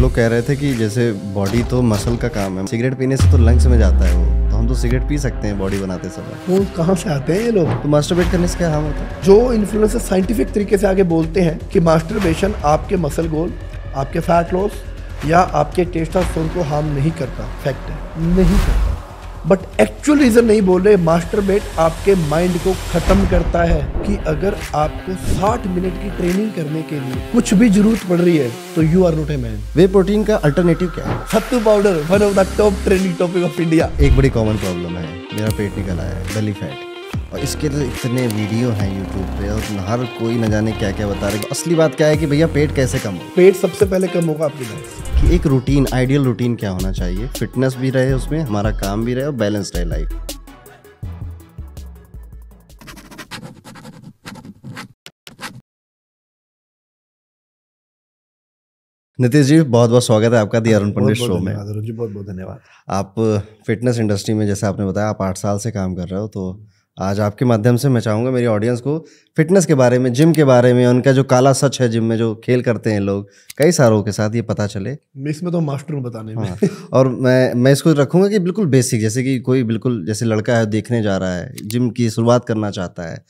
लोग कह रहे थे कि जैसे बॉडी तो मसल का काम है सिगरेट पीने से तो लंग्स में जाता है वो तो हम तो सिगरेट पी सकते हैं बॉडी बनाते समय वो कहाँ से आते हैं ये लोग तो मास्टरबेट करने से क्या हम होता है जो इन्फ्लुएंसर साइंटिफिक तरीके से आगे बोलते हैं कि मास्टरबेशन आपके मसल गोल आपके फैट लॉस या आपके टेस्ट ऑफ सोन को हार्म नहीं करता फैक्ट है नहीं करता बट एक्चुअल रीज़न नहीं बोल रहे मास्टर बेट आपके माइंड को ख़त्म करता है कि अगर आपको 60 मिनट की ट्रेनिंग करने के लिए कुछ भी जरूरत पड़ रही है तो you are not a man whey protein का अल्टरनेटिव क्या है sattu powder one of the top trending topic of India एक बड़ी कॉमन प्रॉब्लम है मेरा पेट निकल आया है बेली फैट और इसके तो इतने वीडियो हैं यूट्यूब पे और हर कोई न जाने क्या क्या बता रहे असली बात क्या है कि भैया पेट कैसे कम हो पेट सबसे पहले कम होगा आपकी लाइफ कि एक रूटीन आइडियल रूटीन क्या होना चाहिए फिटनेस भी रहे उसमें हमारा काम भी रहे और बैलेंस रहे लाइफ नितिश जी बहुत बहुत स्वागत है आपका दी अरुण पंडित शो में जी बहुत बहुत धन्यवाद आप फिटनेस इंडस्ट्री में जैसे आपने बताया आप आठ साल से काम कर रहे हो तो आज आपके माध्यम से मैं चाहूँगा मेरी ऑडियंस को फिटनेस के बारे में जिम के बारे में उनका जो काला सच है जिम में जो खेल करते हैं लोग कई सारों के साथ ये पता चले इसमें तो मास्टर हूँ बताने में हाँ, और मैं मैं इसको रखूँगा कि बिल्कुल बेसिक जैसे कि कोई बिल्कुल जैसे लड़का है देखने जा रहा है जिम की शुरुआत करना चाहता है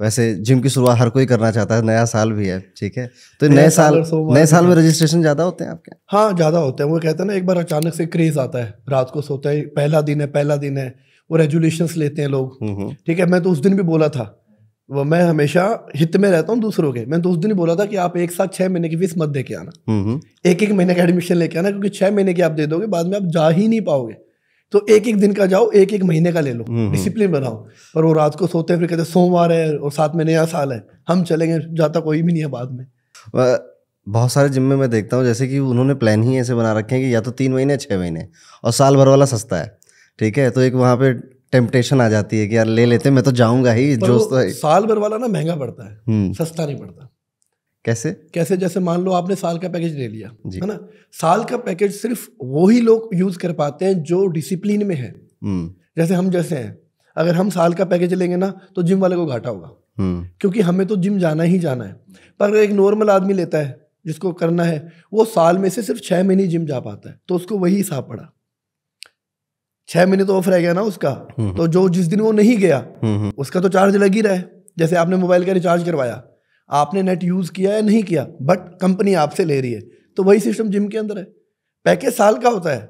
वैसे जिम की शुरुआत हर कोई करना चाहता है नया साल भी है ठीक है तो नए साल नए साल में रजिस्ट्रेशन ज़्यादा होते हैं आपके हाँ ज़्यादा होते हैं वो कहते हैं ना एक बार अचानक से क्रेज़ आता है रात को सोते हैं पहला दिन है पहला दिन है वो रेजुलेशन लेते हैं लोग हम्म, हम्म। ठीक है मैं तो उस दिन भी बोला था वो मैं हमेशा हित में रहता हूँ दूसरों के मैंने तो उस दिन ही बोला था कि आप एक साथ छह महीने की फीस मत दे के आना हम्म, एक एक महीने का एडमिशन लेके आना क्योंकि छह महीने की आप दे दोगे बाद में आप जा ही नहीं पाओगे तो एक एक दिन का जाओ एक एक महीने का ले लो डिसिप्लिन बनाओ पर वो रात को सोते हैं फिर कहते सोमवार है और साथ में नया साल है हम चलेंगे जाता कोई भी नहीं है बाद में बहुत सारे जिम में मैं देखता हूँ जैसे कि उन्होंने प्लान ही ऐसे बना रखे हैं कि या तो तीन महीने छः महीने और साल भर वाला सस्ता है ठीक है तो एक वहाँ पे टेम्पटेशन आ जाती है कि यार ले लेते मैं तो जाऊंगा ही जो तो साल भर वाला ना महंगा पड़ता है हम्म। सस्ता नहीं पड़ता कैसे कैसे जैसे मान लो आपने साल का पैकेज ले लिया है ना साल का पैकेज सिर्फ वो ही लोग यूज कर पाते हैं जो डिसिप्लिन में है हम्म। जैसे हम जैसे हैं अगर हम साल का पैकेज लेंगे ना तो जिम वाले को घाटा होगा हम्म। क्योंकि हमें तो जिम जाना ही जाना है पर एक नॉर्मल आदमी लेता है जिसको करना है वो साल में से सिर्फ छह महीने जिम जा पाता है तो उसको वही हिसाब पड़ा छह महीने तो ऑफ रह गया ना उसका हम्म। तो जो जिस दिन वो नहीं गया हम्म, हम्म। उसका तो चार्ज लग ही रहा है जैसे आपने मोबाइल का रिचार्ज करवाया आपने नेट यूज किया या नहीं किया बट कंपनी आपसे ले रही है तो वही सिस्टम जिम के अंदर है पैकेज साल का होता है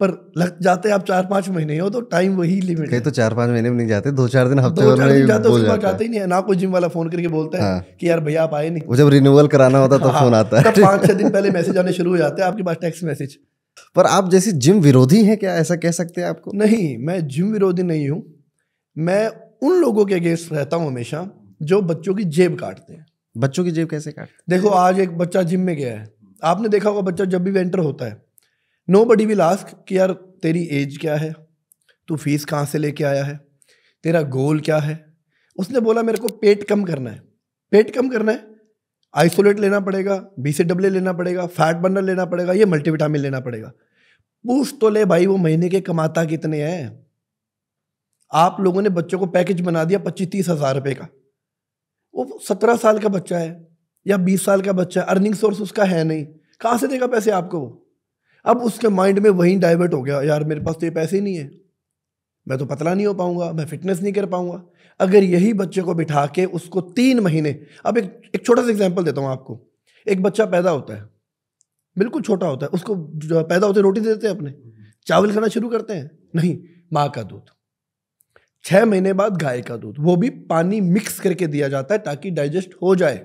पर लग जाते आप चार पांच महीने हो तो टाइम वही लिमिट है तो चार पांच महीने में नहीं जाते दो चार दिन हफ्ते भर में जाते उसके बाद जाते ही नहीं है ना कोई जिम वाला फोन करके बोलता है हाँ। कि यार भैया आप आए नहीं जब रिन्यूअल कराना होता तो हाँ, फोन आता है पांच छह दिन पहले मैसेज आने शुरू हो जाते हैं आपके पास टेक्स्ट मैसेज पर आप जैसे जिम विरोधी हैं क्या ऐसा कह सकते हैं आपको नहीं मैं जिम विरोधी नहीं हूँ मैं उन लोगों के अगेंस्ट रहता हूँ हमेशा जो बच्चों की जेब काटते हैं बच्चों की जेब कैसे काटते देखो आज एक बच्चा जिम में गया है आपने देखा होगा बच्चा जब भी एंटर होता है नो बडी विल आस्क कि यार तेरी एज क्या है तू फीस कहाँ से लेके आया है तेरा गोल क्या है उसने बोला मेरे को पेट कम करना है पेट कम करना है आइसोलेट लेना पड़ेगा बी सी डब्ल्यू लेना पड़ेगा फैट बर्नर लेना पड़ेगा ये मल्टीविटामिन लेना पड़ेगा पूछ तो ले भाई वो महीने के कमाता कितने हैं आप लोगों ने बच्चों को पैकेज बना दिया पच्चीस तीस हज़ार रुपये का वो सत्रह साल का बच्चा है या बीस साल का बच्चा है अर्निंग सोर्स उसका है नहीं कहाँ से देगा पैसे आपको वो अब उसके माइंड में वहीं डाइवर्ट हो गया यार मेरे पास तो ये पैसे ही नहीं है मैं तो पतला नहीं हो पाऊंगा मैं फिटनेस नहीं कर पाऊंगा अगर यही बच्चे को बिठा के उसको तीन महीने अब एक एक छोटा सा एग्जाम्पल देता हूँ आपको एक बच्चा पैदा होता है बिल्कुल छोटा होता है उसको पैदा होते रोटी देते हैं अपने चावल खाना शुरू करते हैं नहीं माँ का दूध छः महीने बाद गाय का दूध वो भी पानी मिक्स करके दिया जाता है ताकि डाइजेस्ट हो जाए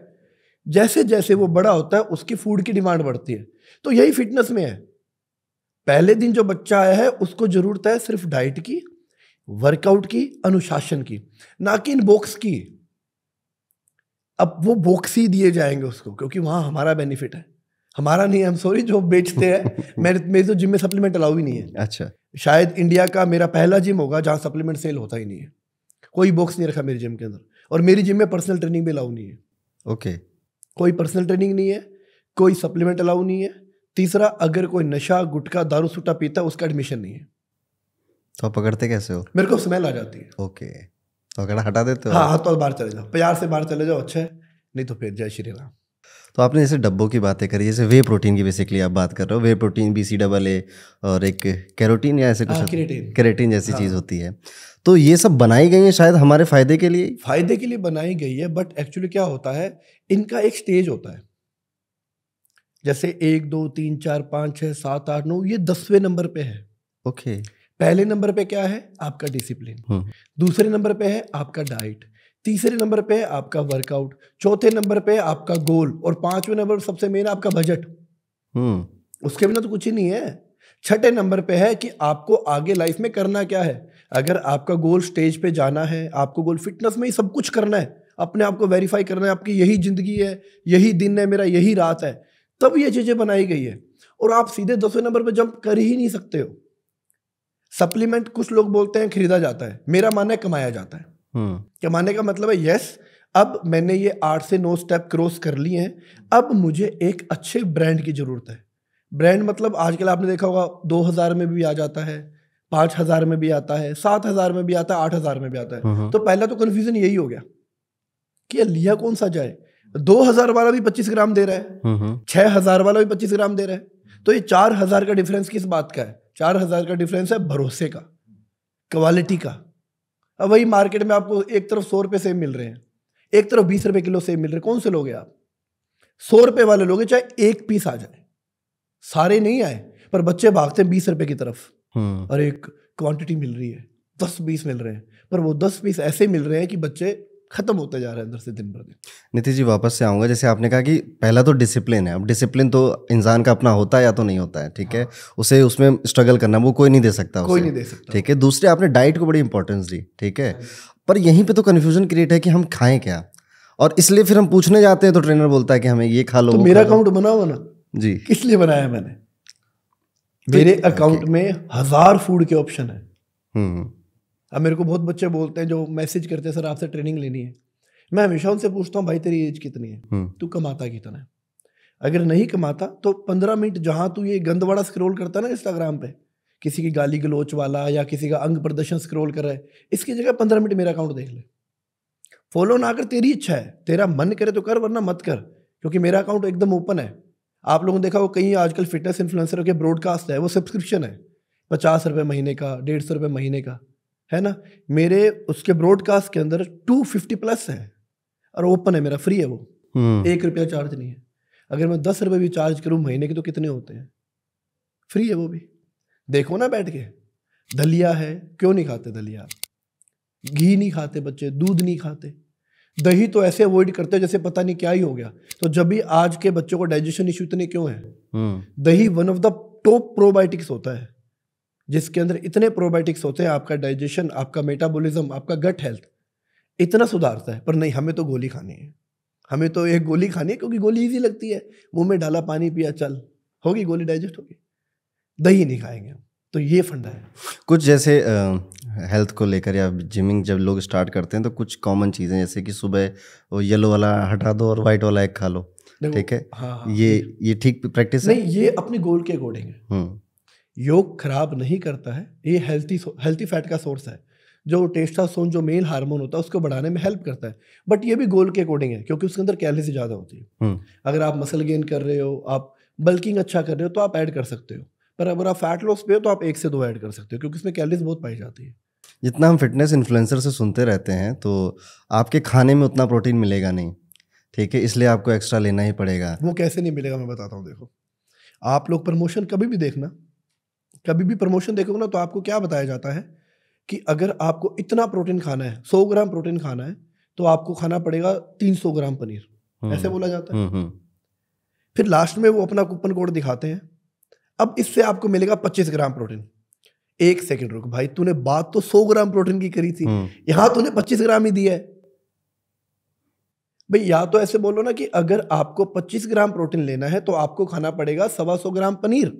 जैसे जैसे वो बड़ा होता है उसकी फूड की डिमांड बढ़ती है तो यही फिटनेस में है पहले दिन जो बच्चा आया है उसको जरूरत है सिर्फ डाइट की वर्कआउट की अनुशासन की ना कि इन बॉक्स की अब वो बॉक्स ही दिए जाएंगे उसको क्योंकि वहां हमारा बेनिफिट है हमारा नहीं हम सॉरी जो बेचते हैं मैं मेरे तो जिम में सप्लीमेंट अलाउ ही नहीं है अच्छा शायद इंडिया का मेरा पहला जिम होगा जहां सप्लीमेंट सेल होता ही नहीं है कोई बॉक्स नहीं रखा मेरे जिम के अंदर और मेरी जिम में पर्सनल ट्रेनिंग भी अलाउ नहीं है ओके कोई पर्सनल ट्रेनिंग नहीं है कोई सप्लीमेंट अलाउ नहीं है तीसरा अगर कोई नशा गुटखा दारू सुटा पीता उसका एडमिशन नहीं है तो आप पकड़ते कैसे हो मेरे को स्मेल आ जाती है ओके तो अगर हटा देते हो हाँ हाथ तो बाहर चले जाओ प्यार से बाहर चले जाओ अच्छा नहीं तो फिर जय श्री राम तो आपने जैसे डब्बों की बातें करी जैसे वे प्रोटीन की बेसिकली आप बात कर रहे हो whey protein B C double A और एक कैरोटीन या ऐसे कुछ कैरेटीन हाँ, जैसी हाँ। चीज़ होती है तो ये सब बनाई गई है शायद हमारे फायदे के लिए फायदे के लिए बनाई गई है बट एक्चुअली क्या होता है इनका एक स्टेज होता है जैसे एक दो तीन चार पाँच छः सात आठ नौ ये दसवें नंबर पे है ओके okay. पहले नंबर पे क्या है आपका डिसिप्लिन हम्म। दूसरे नंबर पे है आपका डाइट तीसरे नंबर पे आपका वर्कआउट चौथे नंबर पे आपका गोल और पांचवें नंबर सबसे मेन आपका बजट हम्म। उसके बिना तो कुछ ही नहीं है छठे नंबर पे है कि आपको आगे लाइफ में करना क्या है अगर आपका गोल स्टेज पे जाना है आपको गोल फिटनेस में ही सब कुछ करना है अपने आप को वेरीफाई करना है आपकी यही जिंदगी है यही दिन है मेरा यही रात है तब ये चीज़ें बनाई गई है और आप सीधे दसवें नंबर पर जंप कर ही नहीं सकते हो सप्लीमेंट कुछ लोग बोलते हैं खरीदा जाता है मेरा मानना है कमाया जाता है हम्म। कमाने का मतलब है यस अब मैंने ये आठ से नौ स्टेप क्रॉस कर लिए हैं अब मुझे एक अच्छे ब्रांड की ज़रूरत है ब्रांड मतलब आजकल आपने देखा होगा दो हज़ार में भी आ जाता है पांच हज़ार में भी आता है सात हज़ार में भी आता है आठ हज़ार में भी आता है हम्म। तो पहला तो कन्फ्यूज़न यही हो गया कि लिया कौन सा जाए दो हज़ार वाला भी पच्चीस ग्राम दे रहा है हम्म, छह हज़ार वाला भी पच्चीस ग्राम दे रहा है तो ये चार हज़ार का डिफरेंस किस बात का है चार हज़ार का डिफरेंस है भरोसे का क्वालिटी का अब वही मार्केट में आपको एक तरफ सौ रुपये सेब मिल रहे हैं एक तरफ बीस रुपये किलो सेब मिल रहे हैं कौन से लोगे आप सौ रुपये वाले लोग चाहे एक पीस आ जाए सारे नहीं आए पर बच्चे भागते हैं बीस रुपये की तरफ हम्म। और एक क्वांटिटी मिल रही है दस पीस मिल रहे हैं पर वो दस पीस ऐसे मिल रहे हैं कि बच्चे खत्म होता जा रहा है अंदर से दिन भर दिन नीति जी वापस से आऊँगा जैसे आपने कहा कि पहला तो डिसिप्लिन है अब डिसिप्लिन तो इंसान का अपना होता है या तो नहीं होता है ठीक है हाँ। उसे उसमें स्ट्रगल करना वो कोई नहीं दे सकता कोई नहीं दे सकता ठीक है दूसरे आपने डाइट को बड़ी इंपॉर्टेंस दी ठीक है हाँ पर यहीं पर तो कन्फ्यूजन क्रिएट है कि हम खाएं क्या और इसलिए फिर हम पूछने जाते हैं तो ट्रेनर बोलता है कि हमें ये खा लो तो मेरा अकाउंट बना हुआ ना जी किस लिए बनाया मैंने तो मेरे अकाउंट में हजार फूड के ऑप्शन है हम्म। अब मेरे को बहुत बच्चे बोलते हैं जो मैसेज करते हैं सर आपसे ट्रेनिंग लेनी है मैं हमेशा उनसे पूछता हूँ भाई तेरी एज कितनी है हम्म। तू कमाता कितना है अगर नहीं कमाता तो पंद्रह मिनट जहाँ तू ये गंदवाड़ा स्क्रोल करता है ना इंस्टाग्राम पे किसी की गाली गलोच वाला या किसी का अंग प्रदर्शन स्क्रोल कर रहा है इसकी जगह पंद्रह मिनट मेरा अकाउंट देख ले फॉलो ना कर तेरी इच्छा है तेरा मन करे तो कर वरना मत कर क्योंकि मेरा अकाउंट एकदम ओपन है आप लोगों ने देखा वो कई आजकल फिटनेस इन्फ्लुएंसर के ब्रॉडकास्ट है वो सब्सक्रिप्शन है पचास रुपये महीने का डेढ़ सौ रुपये महीने का है ना मेरे उसके ब्रॉडकास्ट के अंदर टू फिफ्टी प्लस है और ओपन है मेरा फ्री है वो हम्म। एक रुपया चार्ज नहीं है अगर मैं दस रुपये भी चार्ज करूँ महीने के तो कितने होते हैं फ्री है वो भी देखो ना बैठ के दलिया है क्यों नहीं खाते दलिया घी नहीं खाते बच्चे दूध नहीं खाते दही तो ऐसे अवॉइड करते हैं जैसे पता नहीं क्या ही हो गया तो जब भी आज के बच्चों को डाइजेशन इश्यू इतने क्यों है हम्म। दही one of the top probiotics होता है जिसके अंदर इतने प्रोबायोटिक्स होते हैं आपका डाइजेशन आपका मेटाबॉलिज्म आपका गट हेल्थ इतना सुधारता है पर नहीं हमें तो गोली खानी है हमें तो एक गोली खानी है क्योंकि गोली इजी लगती है मुंह में डाला पानी पिया चल होगी गोली डाइजेस्ट होगी दही नहीं खाएंगे तो ये फंडा है कुछ जैसे आ, हेल्थ को लेकर या जिमिंग जब लोग स्टार्ट करते हैं तो कुछ कॉमन चीज़ें जैसे कि सुबह वो येलो वाला हटा दो और वाइट वाला एक खा लो ठीक है हाँ, हाँ, ये ये ठीक प्रैक्टिस नहीं है? ये अपने गोल के अकॉर्डिंग है योग खराब नहीं करता है ये हेल्थी हेल्थी फैट का सोर्स है जो टेस्टासोन जो मेल हार्मोन होता है उसको बढ़ाने में हेल्प करता है बट ये भी गोल के अकॉर्डिंग है क्योंकि उसके अंदर कैलरीज ज़्यादा होती है हम्म। अगर आप मसल गेन कर रहे हो आप बल्किंग अच्छा कर रहे हो तो आप ऐड कर सकते हो पर अगर आप फैट लॉस पे हो तो आप एक से दो ऐड कर सकते हो क्योंकि उसमें कैलरीज बहुत पाई जाती है जितना हम फिटनेस इन्फ्लुएंसर से सुनते रहते हैं तो आपके खाने में उतना प्रोटीन मिलेगा नहीं ठीक है इसलिए आपको एक्स्ट्रा लेना ही पड़ेगा वो कैसे नहीं मिलेगा मैं बताता हूँ देखो आप लोग प्रमोशन कभी भी देखना कभी भी प्रमोशन देखोगे ना तो आपको क्या बताया जाता है कि अगर आपको इतना प्रोटीन खाना है सौ ग्राम प्रोटीन खाना है तो आपको खाना पड़ेगा तीन सौ ग्राम पनीर हम्म। ऐसे बोला जाता है हम्म, हम्म। फिर लास्ट में वो अपना कूपन कोड दिखाते हैं अब इससे आपको मिलेगा पच्चीस ग्राम प्रोटीन एक सेकंड रुक भाई तूने बात तो सौ ग्राम प्रोटीन की करी थी यहां तूने पच्चीस ग्राम ही दिया है भाई या तो ऐसे बोलो ना कि अगर आपको पच्चीस ग्राम प्रोटीन लेना है तो आपको खाना पड़ेगा सवा सौ ग्राम पनीर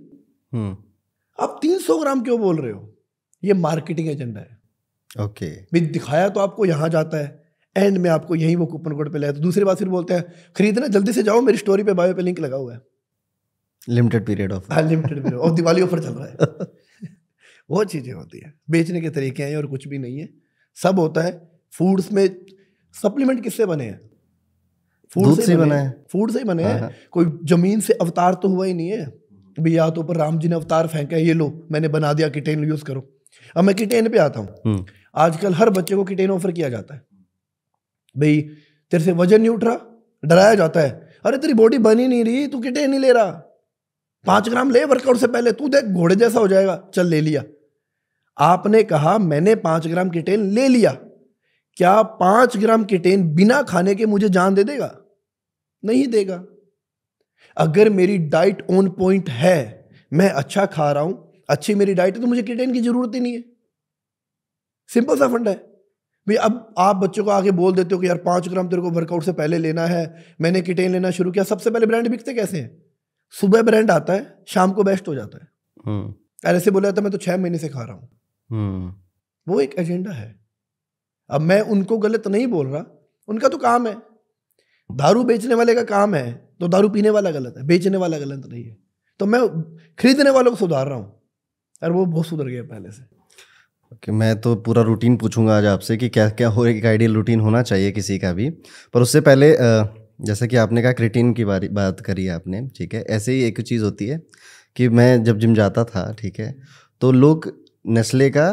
आप 300 ग्राम क्यों बोल रहे हो ये मार्केटिंग एजेंडा है ओके okay. दिखाया तो आपको यहाँ जाता है एंड में आपको यही वो कूपन कोड पे लाया तो दूसरी बात फिर बोलते हैं खरीदना जल्दी से जाओ मेरी स्टोरी पे बायो पे लिंक लगा हुआ है लिमिटेड पीरियड ऑफ हाँ लिमिटेड पीरियड और दिवाली ऑफर चल रहा है वो चीज़ें होती है बेचने के तरीके हैं और कुछ भी नहीं है सब होता है फूड्स में सप्लीमेंट किससे बने हैं फूड से, बने हैं फूड से ही बने हैं हाँ, हाँ। कोई जमीन से अवतार तो हुआ ही नहीं है भैया तो ऊपर राम जी ने अवतार फेंका ये लो मैंने बना दिया किटेन यूज करो अब मैं किटेन पे आता हूँ हम्म। आजकल हर बच्चे को किटेन ऑफर किया जाता है भाई तेरे से वजन नहीं उठ रहा डराया जाता है अरे तेरी बॉडी बनी नहीं रही तू किटेन नहीं ले रहा पांच ग्राम ले वर्कआउट से पहले तू देख घोड़े जैसा हो जाएगा चल ले लिया आपने कहा मैंने पांच ग्राम किटेन ले लिया क्या पांच ग्राम किटेन बिना खाने के मुझे जान दे देगा नहीं देगा अगर मेरी डाइट ऑन पॉइंट है मैं अच्छा खा रहा हूं अच्छी मेरी डाइट है तो मुझे क्रिएटिन की जरूरत ही नहीं है सिंपल सा फंड है भाई अब आप बच्चों को आगे बोल देते हो कि यार पांच ग्राम तेरे को वर्कआउट से पहले लेना है मैंने किटेन लेना शुरू किया सबसे पहले ब्रांड बिकते कैसे हैं सुबह ब्रांड आता है शाम को बेस्ट हो जाता है हम्म। अरे ऐसे बोला जाता मैं तो छह महीने से खा रहा हूं हम्म। वो एक एजेंडा है अब मैं उनको गलत नहीं बोल रहा उनका तो काम है दारू बेचने वाले का काम है तो दारू पीने वाला गलत है बेचने वाला गलत नहीं है तो मैं खरीदने वालों को सुधार रहा हूँ और वो बहुत सुधर गया पहले से okay, मैं तो पूरा रूटीन पूछूंगा आज आपसे कि क्या क्या हो एक आइडियल रूटीन होना चाहिए किसी का भी पर उससे पहले जैसे कि आपने कहा क्रिटीन की बारी बात करी है आपने ठीक है ऐसे ही एक चीज़ होती है कि मैं जब जिम जाता था ठीक है तो लोग नस्ले का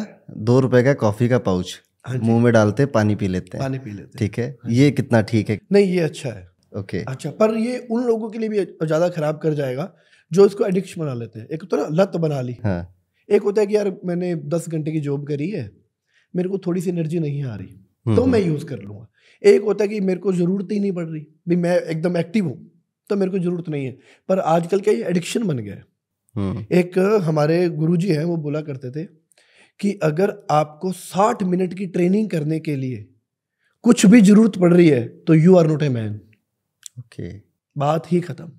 दो रुपए का कॉफ़ी का पाउच हाँ मुंह में डालते पानी पी लेते हैं पानी पी लेते ठीक है हाँ ये कितना ठीक है नहीं ये अच्छा है ओके okay. अच्छा पर ये उन लोगों के लिए भी ज़्यादा खराब कर जाएगा जो इसको एडिक्शन बना लेते हैं एक तो ना लत बना ली हाँ. एक होता है कि यार मैंने दस घंटे की जॉब करी है मेरे को थोड़ी सी एनर्जी नहीं आ रही हम्म, तो मैं यूज़ हम्म। कर लूंगा एक होता है कि मेरे को ज़रूरत ही नहीं पड़ रही भी मैं एकदम एक्टिव हूँ तो मेरे को ज़रूरत नहीं है पर आजकल का ये एडिक्शन बन गया है हम्म। एक हमारे गुरु जी हैं वो बोला करते थे कि अगर आपको साठ मिनट की ट्रेनिंग करने के लिए कुछ भी ज़रूरत पड़ रही है तो you are not a man okay बात ही खत्म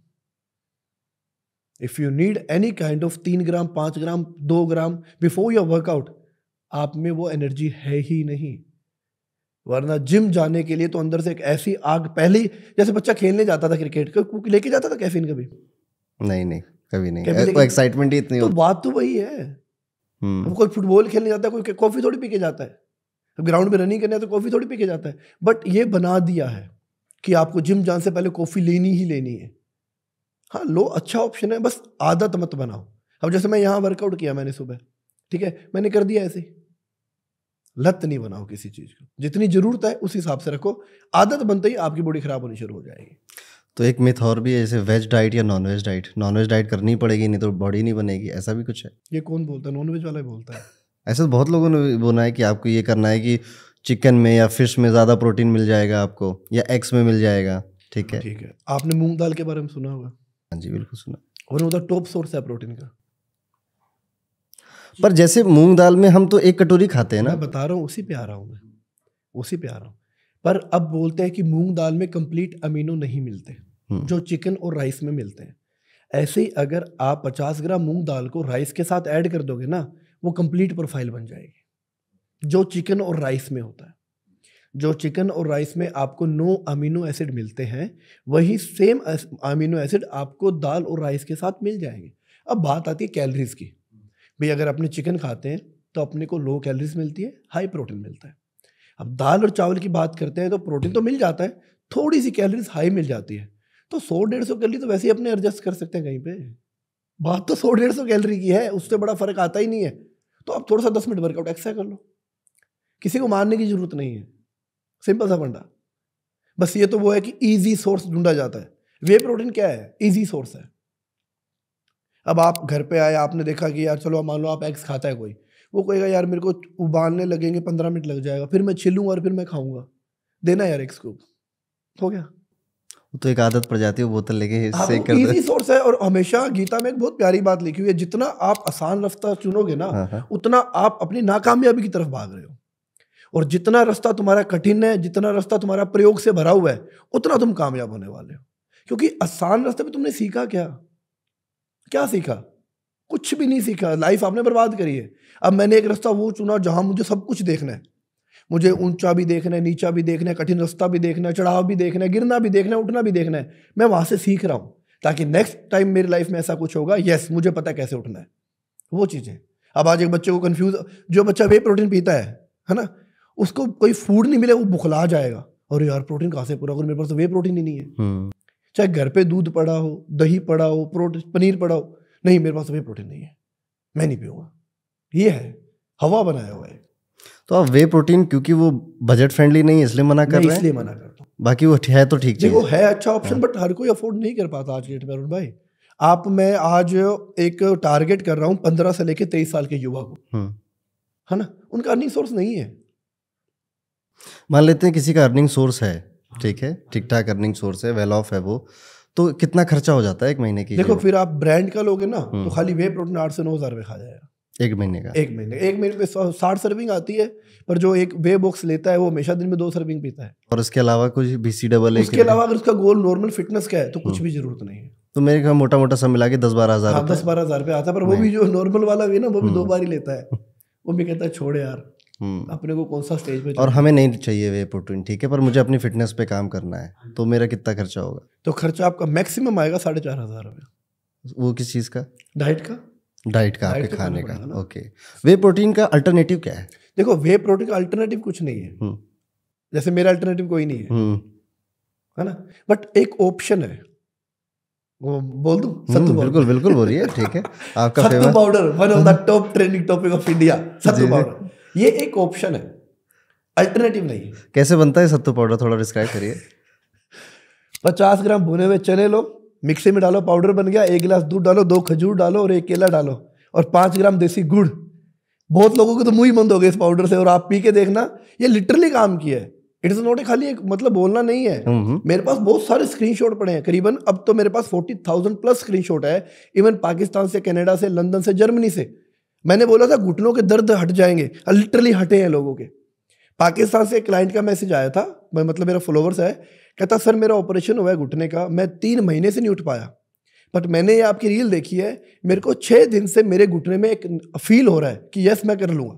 if you need any kind of तीन ग्राम पांच ग्राम दो ग्राम बिफोर योर वर्कआउट आप में वो एनर्जी है ही नहीं वरना जिम जाने के लिए तो अंदर से एक ऐसी आग पहले जैसे बच्चा खेलने जाता था क्रिकेट का लेके जाता था कैफीन कभी नहीं नहीं कभी नहीं कभी तो एक्साइटमेंट ही इतनी तो बात तो वही है हम्म। अब कोई फुटबॉल खेलने जाता है कोई कॉफी थोड़ी पी के जाता है ग्राउंड में रनिंग करने तो कॉफी थोड़ी पी के जाता है बट ये बना दिया है कि आपको जिम जाने से पहले कॉफ़ी लेनी ही लेनी है हाँ लो अच्छा ऑप्शन है बस आदत मत बनाओ अब जैसे मैं यहाँ वर्कआउट किया मैंने सुबह ठीक है मैंने कर दिया ऐसे लत नहीं बनाओ किसी चीज़ को जितनी ज़रूरत है उस हिसाब से रखो आदत बनते ही आपकी बॉडी ख़राब होनी शुरू हो जाएगी तो एक मिथ और भी है जैसे वेज डाइट या non veg diet non veg diet करनी पड़ेगी नहीं तो बॉडी नहीं बनेगी ऐसा भी कुछ है ये कौन बोलता है नॉन वेज वाला बोलता है ऐसा तो बहुत लोगों ने बोला है कि आपको ये करना है कि चिकन में या फिश में ज़्यादा प्रोटीन मिल जाएगा आपको या एग्स में मिल जाएगा ठीक है ठीक है आपने मूंग दाल के बारे में सुना होगा हाँ जी बिल्कुल सुना और मतलब टॉप सोर्स है प्रोटीन का पर जैसे मूंग दाल में हम तो एक कटोरी खाते हैं ना मैं बता रहा हूँ उसी पे आ रहा हूँ मैं उसी पे आ रहा हूँ पर अब बोलते हैं कि मूंग दाल में कंप्लीट अमीनो नहीं मिलते हम्म। जो चिकन और राइस में मिलते हैं ऐसे ही अगर आप पचास ग्राम मूंग दाल को राइस के साथ ऐड कर दोगे ना वो कंप्लीट प्रोफाइल बन जाएगी जो चिकन और राइस में होता है जो चिकन और राइस में आपको नो अमीनो एसिड मिलते हैं वही सेम अमीनो एसिड आपको दाल और राइस के साथ मिल जाएंगे अब बात आती है कैलरीज की भाई अगर अपने चिकन खाते हैं तो अपने को लो कैलरीज मिलती है हाई प्रोटीन मिलता है अब दाल और चावल की बात करते हैं तो प्रोटीन तो मिल जाता है थोड़ी सी कैलरीज हाई मिल जाती है तो सौ डेढ़ सौ कैलरी तो वैसे ही अपने एडजस्ट कर सकते हैं कहीं पे बात तो सौ डेढ़ सौ कैलरी की है उससे बड़ा फर्क आता ही नहीं है तो आप थोड़ा सा दस मिनट वर्कआउट एक्स्ट्रा कर लो किसी को मारने की जरूरत नहीं है सिंपल सा फंडा बस ये तो वो है कि ईजी सोर्स ढूंढा जाता है वे प्रोटीन क्या है ईजी सोर्स है अब आप घर पे आए आपने देखा कि यार चलो मान लो आप एग्स खाता है कोई वो कहेगा यार मेरे को उबालने लगेंगे पंद्रह मिनट लग जाएगा फिर मैं छिलूंगा और फिर मैं खाऊंगा देना यार एग्स को हो गया तो एक आदत पड़ जाती है बोतल लेके हाँ, सेक कर इजी सोर्स है और हमेशा गीता में एक बहुत प्यारी बात लिखी हुई है जितना आप आसान रफ्तार चुनोगे ना हाँ, हाँ। उतना आप अपनी नाकामयाबी की तरफ भाग रहे हो और जितना रास्ता तुम्हारा कठिन है जितना रास्ता तुम्हारा प्रयोग से भरा हुआ है उतना तुम कामयाब होने वाले हो क्योंकि आसान रास्ते पे तुमने सीखा क्या क्या सीखा कुछ भी नहीं सीखा लाइफ आपने बर्बाद करी है अब मैंने एक रास्ता वो चुना जहां मुझे सब कुछ देखना है मुझे ऊंचा भी देखना है नीचा भी देखना है कठिन रास्ता भी देखना है चढ़ाव भी देखना है गिरना भी देखना है उठना भी देखना है मैं वहां से सीख रहा हूं ताकि नेक्स्ट टाइम मेरी लाइफ में ऐसा कुछ होगा यस मुझे पता कैसे उठना है वो चीज़ें अब आज एक बच्चे को कन्फ्यूज जो बच्चा वे प्रोटीन पीता है है ना उसको कोई फूड नहीं मिले वो बुखला जाएगा और यार प्रोटीन कहाँ से पूरा अगर मेरे पास तो वे प्रोटीन ही नहीं है हम्म। चाहे घर पे दूध पड़ा हो दही पड़ा हो प्रोटीन पनीर पड़ा हो नहीं मेरे पास तो वे प्रोटीन नहीं है मैं नहीं पीऊँगा ये है हवा बनाया हुआ है तो आप वे प्रोटीन क्योंकि वो बजट फ्रेंडली नहीं है इसलिए मना कर रहे हैं इसलिए मना करता हूँ बाकी वो है तो ठीक है वो है अच्छा ऑप्शन बट हाँ। हर कोई अफोर्ड नहीं कर पाता आज डेट में अरुण भाई आप मैं आज एक टारगेट कर रहा हूँ पंद्रह से लेकर तेईस साल के युवा को हम्म। है ना उनका अर्निंग सोर्स नहीं है मान लेते हैं किसी का अर्निंग सोर्स है ठीक है ठीक ठाक अर्निंग सोर्स है वेल ऑफ है वो तो कितना खर्चा हो जाता है एक महीने की देखो फिर आप ब्रांड का लोगे ना तो हम्म। खाली वे प्रोटीन आठ से नौ हजार रुपये खा जाएगा एक महीने का एक महीने एक महीने में साठ सर्विंग आती है पर जो एक वे बॉक्स लेता है वो हमेशा दिन में दो सर्विंग पीता है और इसके अलावा कुछ बी सी डबल उसके अलावा अगर उसका गोल नॉर्मल फिटनेस का है तो कुछ हम्म। भी जरूरत नहीं है तो मेरे ख्याल मोटा मोटा सब मिला के दस बारह हजार हाँ, दस बारह हजार रुपये आता है पर वो भी जो नॉर्मल वाला भी ना वो भी दो हम्म। बार ही लेता है वो भी कहता है छोड़ यार हम्म। अपने को कौन सा स्टेज पे और हमें नहीं चाहिए वे प्रोटीन ठीक है पर मुझे अपनी फिटनेस पे काम करना है हाँ। तो मेरा कितना खर्चा होगा तो खर्चा आपका मैक्सिमम आएगा साढ़े चार हजार रुपये वो किस चीज़ का डाइट का डाइट का आपके खाने का ओके वे प्रोटीन का अल्टरनेटिव क्या है देखो वे प्रोटीन का अल्टरनेटिव कुछ नहीं है हम्म। जैसे मेरा अल्टरनेटिव कोई नहीं है हम्म। है ना बट एक ऑप्शन है वो बोल दू सत्तू बिल्कुल बिल्कुल बोलिए ठीक है आपका sattu powder one of the top trending topic of India sattu powder ये एक ऑप्शन है अल्टरनेटिव नहीं कैसे बनता है सत्तू पाउडर थोड़ा डिस्क्राइब करिए पचास ग्राम भुने हुए चने लो मिक्सी में डालो पाउडर बन गया एक गिलास दूध डालो दो खजूर डालो और एक केला डालो और पाँच ग्राम देसी गुड़ बहुत लोगों के तो मुंह ही बंद हो गए इस पाउडर से और आप पी के देखना ये लिटरली काम किया है इट इज़ नॉट ए खाली एक मतलब बोलना नहीं है हम्म, हम्म। मेरे पास बहुत सारे स्क्रीनशॉट पड़े हैं करीबन अब तो मेरे पास फोर्टी थाउजेंड प्लस स्क्रीनशॉट है इवन पाकिस्तान से कनाडा से लंदन से जर्मनी से मैंने बोला था घुटनों के दर्द हट जाएंगे लिटरली हटे हैं लोगों के पाकिस्तान से एक क्लाइंट का मैसेज आया था मैं मतलब मेरा फॉलोवर्स है कहता सर मेरा ऑपरेशन हुआ है घुटने का मैं तीन महीने से नहीं उठ पाया बट मैंने ये आपकी रील देखी है मेरे को छः दिन से मेरे घुटने में एक फील हो रहा है कि यस मैं कर लूँगा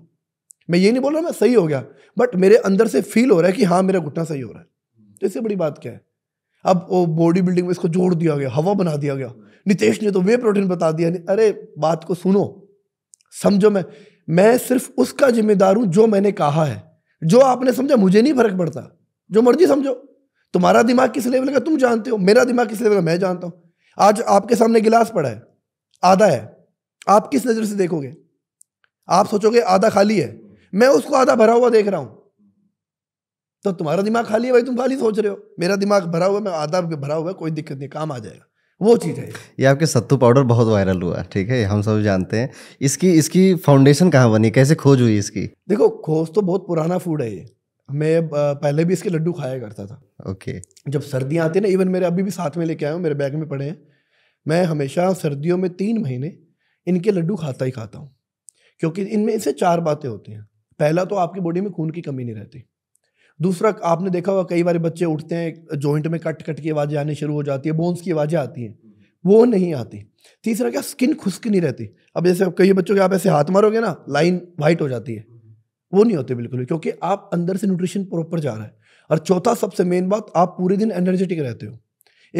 मैं ये नहीं बोल रहा मैं सही हो गया बट मेरे अंदर से फील हो रहा है कि हाँ मेरा घुटना सही हो रहा है तो इससे बड़ी बात क्या है अब वो बॉडी बिल्डिंग में इसको जोड़ दिया गया हवा बना दिया गया नितेश ने तो वे प्रोटीन बता दिया अरे बात को सुनो समझो मैं मैं सिर्फ उसका जिम्मेदार हूं जो मैंने कहा है जो आपने समझा मुझे नहीं फर्क पड़ता जो मर्जी समझो तुम्हारा दिमाग किस लेवल का तुम जानते हो मेरा दिमाग किस लेवल का मैं जानता हूं आज आपके सामने गिलास पड़ा है आधा है आप किस नज़र से देखोगे आप सोचोगे आधा खाली है मैं उसको आधा भरा हुआ देख रहा हूं तो तुम्हारा दिमाग खाली है भाई तुम खाली सोच रहे हो मेरा दिमाग भरा हुआ है मैं आधा भरा हुआ है कोई दिक्कत नहीं काम आ जाएगा वो चीज़ है ये आपके सत्तू पाउडर बहुत वायरल हुआ ठीक है हम सब जानते हैं इसकी इसकी फाउंडेशन कहाँ बनी कैसे खोज हुई इसकी देखो खोज तो बहुत पुराना फूड है ये मैं पहले भी इसके लड्डू खाया करता था ओके जब सर्दियाँ आती ना इवन मेरे अभी भी साथ में लेके आया हूँ मेरे बैग में पड़े हैं मैं हमेशा सर्दियों में तीन महीने इनके लड्डू खाता ही खाता हूँ क्योंकि इनमें इनसे चार बातें होती हैं पहला तो आपकी बॉडी में खून की कमी नहीं रहती दूसरा आपने देखा होगा कई बार बच्चे उठते हैं जॉइंट में कट कट की आवाज़ें आनी शुरू हो जाती है बोन्स की आवाज़ें आती हैं वो नहीं आती तीसरा क्या स्किन खुश्क नहीं रहती अब जैसे कई बच्चों के आप ऐसे हाथ मारोगे ना लाइन वाइट हो जाती है वो नहीं होते बिल्कुल क्योंकि आप अंदर से न्यूट्रिशन प्रॉपर जा रहा है और चौथा सबसे मेन बात आप पूरे दिन एनर्जेटिक रहते हो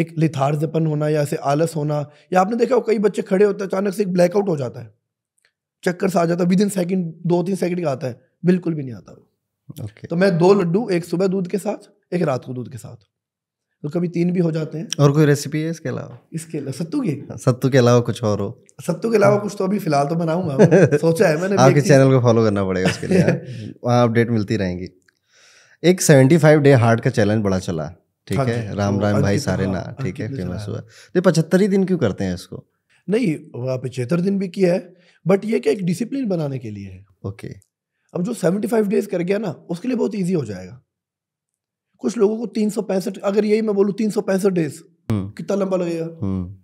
एक लिथार्जपन होना या ऐसे आलस होना या आपने देखा हो कई बच्चे खड़े होते हैं अचानक से एक ब्लैकआउट हो जाता है चक्कर से आ जाता है विद इन सेकेंड दो तीन सेकेंड का आता है बिल्कुल भी नहीं आता वो okay. तो मैं दो लड्डू एक सुबह दूध के साथ एक रात को दूध के साथ तो कभी तीन भी हो जाते हैं और कोई रेसिपी है इसके अलावा इसके अलावा सत्तू की हाँ, सत्तू के अलावा कुछ और हो सत्तू के अलावा कुछ तो अभी फिलहाल तो बनाऊंगा सोचा है मैंने आपके चैनल को फॉलो करना पड़ेगा उसके लिए हाँ। वहाँ अपडेट मिलती रहेंगी एक सेवेंटी फाइव डे हार्ट का चैलेंज बड़ा चला ठीक हाँ है राम राम भाई सारे ना ठीक है फेमस हुआ तो पचहत्तर ही दिन क्यों करते हैं इसको नहीं पचहत्तर दिन भी किया है बट ये क्या एक डिसिप्लिन बनाने के लिए है ओके अब जो सेवेंटी फाइव डेज कर गया ना उसके लिए बहुत ईजी हो जाएगा कुछ लोगों को तीन सौ पैंसठ अगर यही मैं बोलूँ तीन सौ पैंसठ डेज हम्म। कितना लंबा लगेगा हम्म।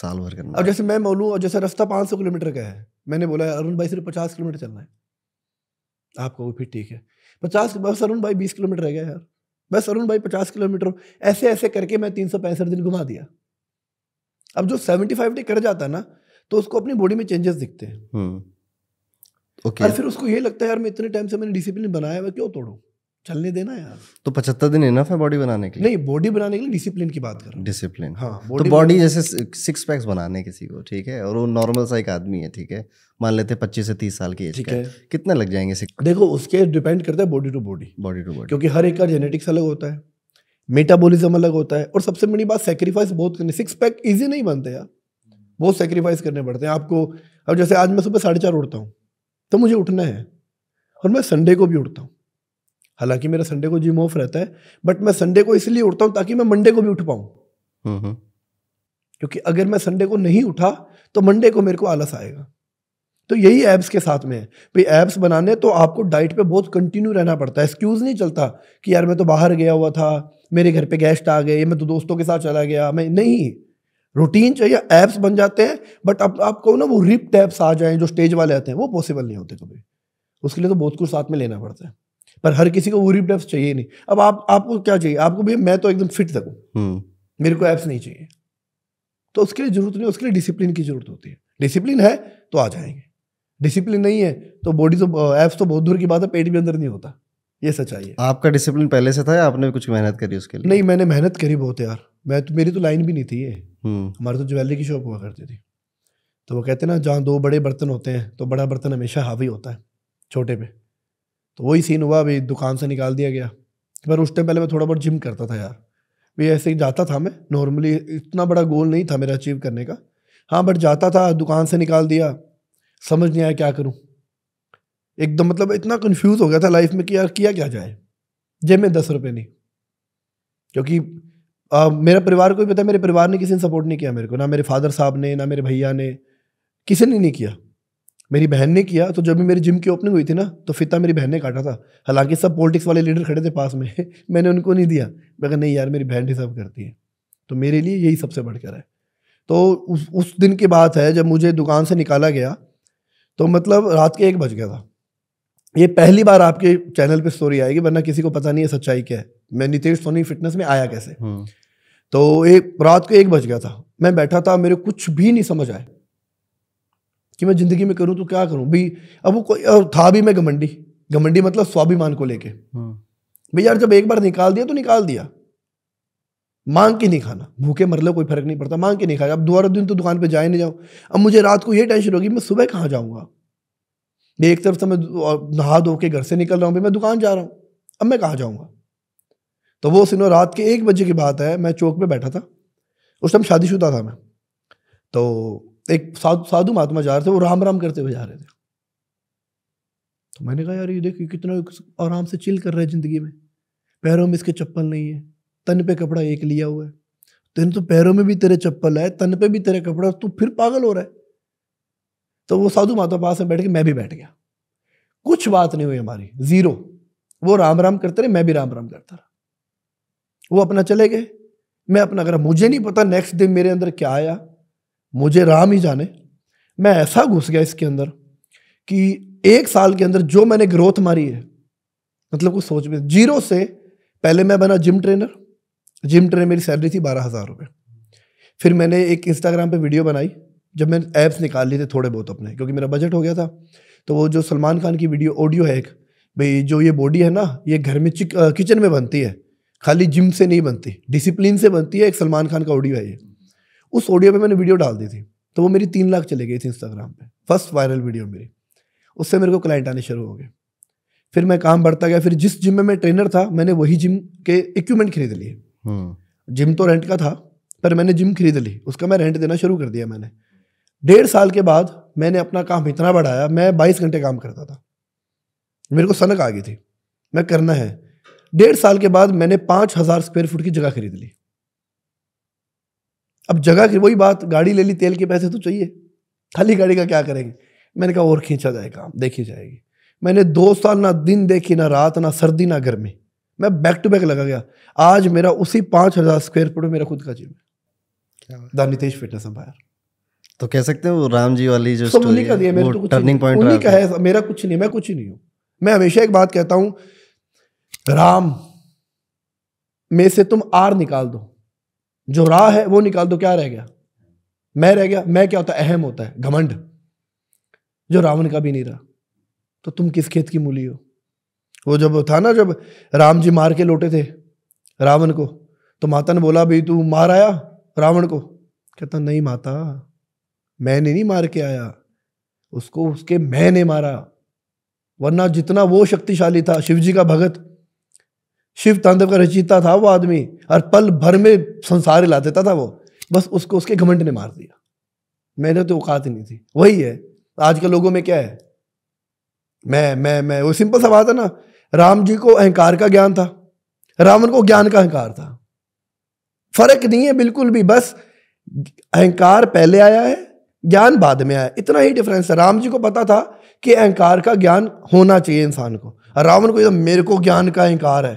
साल भर करना अब जैसे मैं बोलूँ और जैसे रास्ता पाँच सौ किलोमीटर का है मैंने बोला अरुण भाई सिर्फ पचास किलोमीटर चलना है आपको फिर ठीक है पचास बस अरुण भाई बीस किलोमीटर रह गया यार बस अरुण भाई पचास किलोमीटर ऐसे ऐसे करके मैं तीन सौ पैंसठ दिन घुमा दिया अब जो सेवेंटी फाइव डे कर जाता है ना तो उसको अपनी बॉडी में चेंजेस दिखते हैं हम्म। okay. और फिर उसको ये लगता है यार मैं इतने टाइम से मैंने डिसिप्लिन बनाया हुआ क्यों तोड़ू चलने देना यार तो पचहत्तर दिन इनफ है बॉडी बनाने के लिए नहीं बॉडी बनाने के लिए डिसिप्लिन की बात करूँ डिसिप्लिन हाँ बॉडी तो बॉडी जैसे सिक्स पैक्स बनाने किसी को ठीक है और वो नॉर्मल सा एक आदमी है ठीक है मान लेते हैं पच्चीस से तीस साल की एज का है कितना लग जाएंगे सिक्स देखो उसके डिपेंड करता है body to body body to body क्योंकि हर एक का जेनेटिक्स अलग होता है मेटाबोलिज्म अलग होता है और सबसे बड़ी बात सेक्रीफाइस बहुत करने सिक्स पैक ईजी नहीं बनते यार बहुत सेक्रीफाइस करने पड़ते हैं आपको अब जैसे आज मैं सुबह साढ़े चार उठता हूँ तो मुझे उठना है और मैं संडे को भी उठता हूँ हालांकि मेरा संडे को जिम ऑफ रहता है बट मैं संडे को इसलिए उठता हूँ ताकि मैं मंडे को भी उठ पाऊँ हम्म, हम्म। क्योंकि अगर मैं संडे को नहीं उठा तो मंडे को मेरे को आलस आएगा तो यही ऐप्स के साथ में है भाई तो ऐप्स बनाने तो आपको डाइट पे बहुत कंटिन्यू रहना पड़ता है एक्सक्यूज़ नहीं चलता कि यार मैं तो बाहर गया हुआ था मेरे घर पे गेस्ट आ गए मैं तो दोस्तों के साथ चला गया मैं नहीं रूटीन चाहिए ऐप्स बन जाते हैं बट अब आपको ना वो रिप टैप्स आ जाए जो स्टेज वाले आते हैं वो पॉसिबल नहीं होते कभी उसके लिए तो बहुत कुछ साथ में लेना पड़ता है पर हर किसी को वो रिप टैप्स चाहिए नहीं अब आप आपको क्या चाहिए आपको भैया मैं तो एकदम फिट सकूँ हम्म। मेरे को ऐप्स नहीं चाहिए तो उसके लिए जरूरत नहीं उसके लिए डिसिप्लिन की जरूरत होती है डिसिप्लिन है तो आ जाएंगे डिसिप्लिन नहीं है तो बॉडी तो ऐप्स तो बहुत दूर की बात है पेट भी अंदर नहीं होता ये सच्चाई है आपका डिसिप्लिन पहले से था या आपने कुछ मेहनत करी उसके लिए नहीं मैंने मेहनत करी बहुत यार मैं तो मेरी तो लाइन भी नहीं थी ये हम्म। हमारे तो ज्वेलरी की शॉप हुआ करती थी तो वो कहते ना जहाँ दो बड़े बर्तन होते हैं तो बड़ा बर्तन हमेशा हावी होता है छोटे पे तो वही सीन हुआ अभी दुकान से निकाल दिया गया पर उस टाइम पहले मैं थोड़ा बहुत जिम करता था यार भी ऐसे ही जाता था मैं नॉर्मली इतना बड़ा गोल नहीं था मेरा अचीव करने का हाँ बट जाता था दुकान से निकाल दिया समझ नहीं आया क्या करूँ एकदम मतलब इतना कन्फ्यूज़ हो गया था लाइफ में कि यार किया क्या जाए जेब में दस रुपये नहीं क्योंकि मेरा परिवार को भी पता है मेरे परिवार ने किसी ने सपोर्ट नहीं किया मेरे को ना मेरे फादर साहब ने ना मेरे भैया ने किसी ने नहीं किया मेरी बहन ने किया तो जब भी मेरी जिम की ओपनिंग हुई थी ना तो फिता मेरी बहन ने काटा था हालांकि सब पॉलिटिक्स वाले लीडर खड़े थे पास में मैंने उनको नहीं दिया मैं कहा नहीं यार मेरी बहन डिजर्व करती है तो मेरे लिए यही सबसे बढ़कर है तो उस उस दिन की बात है जब मुझे दुकान से निकाला गया तो मतलब रात के एक बज गया था ये पहली बार आपके चैनल पे स्टोरी आएगी वरना किसी को पता नहीं है सच्चाई क्या है मैं नितेश सोनी फिटनेस में आया कैसे हम्म। तो एक रात को एक बज गया था मैं बैठा था मेरे कुछ भी नहीं समझ आया कि मैं जिंदगी में करूं तो क्या करूं भाई अब वो कोई अब था भी मैं घमंडी घमंडी मतलब स्वाभिमान को लेके हम्म। भाई यार जब एक बार निकाल दिया तो निकाल दिया मांग के नहीं खाना भूखे मर लो कोई फर्क नहीं पड़ता मांग के नहीं खाया अब दोबारा दिन तो दुकान पर जाए नहीं जाऊँ अब मुझे रात को ये टेंशन होगी मैं सुबह कहाँ जाऊँगा मैं एक तरफ से मैं नहा धो के घर से निकल रहा हूँ भाई मैं दुकान जा रहा हूँ अब मैं कहाँ जाऊँगा तो वो सुनो रात के एक बजे की बात है मैं चौक पे बैठा था उस टाइम शादीशुदा था मैं तो एक साधु साधु महात्मा जा रहे थे वो राम राम करते हुए जा रहे थे तो मैंने कहा यार ये देखिए कितना आराम से चिल कर रहे हैं ज़िंदगी में पैरों में इसके चप्पल नहीं है तन पे कपड़ा एक लिया हुआ है तेरे तो पैरों में भी तेरे चप्पल है तन पे भी तेरे कपड़ा तू फिर पागल हो रहा है तो वो साधु माता पास में बैठ के मैं भी बैठ गया कुछ बात नहीं हुई हमारी ज़ीरो वो राम राम करते रहे मैं भी राम राम करता रहा वो अपना चले गए मैं अपना करा मुझे नहीं पता नेक्स्ट डे मेरे अंदर क्या आया मुझे राम ही जाने मैं ऐसा घुस गया इसके अंदर कि एक साल के अंदर जो मैंने ग्रोथ मारी है मतलब कुछ सोच में जीरो से पहले मैं बना जिम ट्रेनर जिम ट्रेनर मेरी सैलरी थी बारह हज़ार रुपये फिर मैंने एक इंस्टाग्राम पे वीडियो बनाई जब मैंने ऐप्स निकाल लिए थे थोड़े बहुत अपने क्योंकि मेरा बजट हो गया था तो वो जो सलमान खान की वीडियो ऑडियो है एक भाई जो ये बॉडी है ना ये घर में किचन में बनती है खाली जिम से नहीं बनती डिसिप्लिन से बनती है एक सलमान खान का ऑडियो है ये उस ऑडियो पे मैंने वीडियो डाल दी थी तो वो मेरी तीन लाख चले गई थी इंस्टाग्राम पे फर्स्ट वायरल वीडियो मेरी उससे मेरे को क्लाइंट आने शुरू हो गए फिर मैं काम बढ़ता गया फिर जिस जिम में मैं ट्रेनर था मैंने वही जिम के इक्विपमेंट खरीद लिए जिम हम्म। तो रेंट का था पर मैंने जिम खरीद ली उसका मैं रेंट देना शुरू कर दिया मैंने डेढ़ साल के बाद मैंने अपना काम इतना बढ़ाया मैं बाईस घंटे काम करता था मेरे को सनक आ गई थी मैं करना है डेढ़ साल के बाद मैंने पांच हज़ार स्क्वायर फुट की जगह खरीद ली अब जगह की वही बात गाड़ी ले ली तेल के पैसे तो चाहिए खाली गाड़ी का क्या करेंगे मैंने कहा और खींचा जाए काम देखी जाएगी मैंने दो साल ना दिन देखी ना रात ना सर्दी ना गर्मी मैं बैक टू बैक लगा गया आज मेरा उसी पांच हज़ार स्क्वायर फुट मेरा खुद का जिम है नितेश फिटनेस अंपायर तो कह सकते हैं वो राम जी वाली जो स्टोरी का दिया मेरे तो कुछ टर्निंग पॉइंट उन्हीं का है मेरा कुछ नहीं मैं कुछ नहीं हूँ मैं हमेशा एक बात कहता हूँ राम में से तुम आर निकाल दो जो राह है वो निकाल दो क्या रह गया मैं रह गया मैं क्या होता है अहम होता है घमंड जो रावण का भी नहीं रहा तो तुम किस खेत की मूली हो वो जब था ना जब राम जी मार के लौटे थे रावण को तो माता ने बोला भाई तू मार आया रावण को कहता नहीं माता मैंने नहीं मार के आया उसको उसके मैंने मारा वरना जितना वो शक्तिशाली था शिव जी का भगत शिव तांडव का रचिता था वो आदमी और पल भर में संसार हिला देता था वो बस उसको उसके घमंड ने मार दिया मैंने तो औकात नहीं थी वही है आज के लोगों में क्या है मैं मैं मैं वो सिंपल सा बात है ना राम जी को अहंकार का ज्ञान था रावण को ज्ञान का अहंकार था फर्क नहीं है बिल्कुल भी बस अहंकार पहले आया है ज्ञान बाद में आया इतना ही डिफरेंस है राम जी को पता था कि अहंकार का ज्ञान होना चाहिए इंसान को रावण को मेरे को ज्ञान का अहंकार है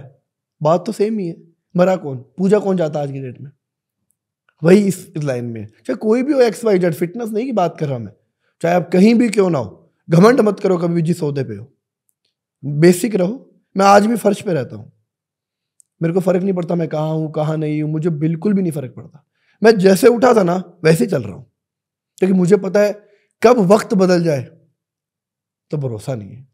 बात तो सेम ही है मरा कौन पूजा कौन जाता आज की डेट में वही इस लाइन में चाहे कोई भी हो एक्स वाई जेड फिटनेस नहीं की बात कर रहा मैं चाहे आप कहीं भी क्यों ना हो घमंड मत करो कभी जिस सौदे पे हो बेसिक रहो मैं आज भी फर्श पे रहता हूँ मेरे को फ़र्क नहीं पड़ता मैं कहाँ हूँ कहाँ नहीं हूँ मुझे बिल्कुल भी नहीं फ़र्क पड़ता मैं जैसे उठा था ना वैसे चल रहा हूँ क्योंकि मुझे पता है कब वक्त बदल जाए तो भरोसा नहीं है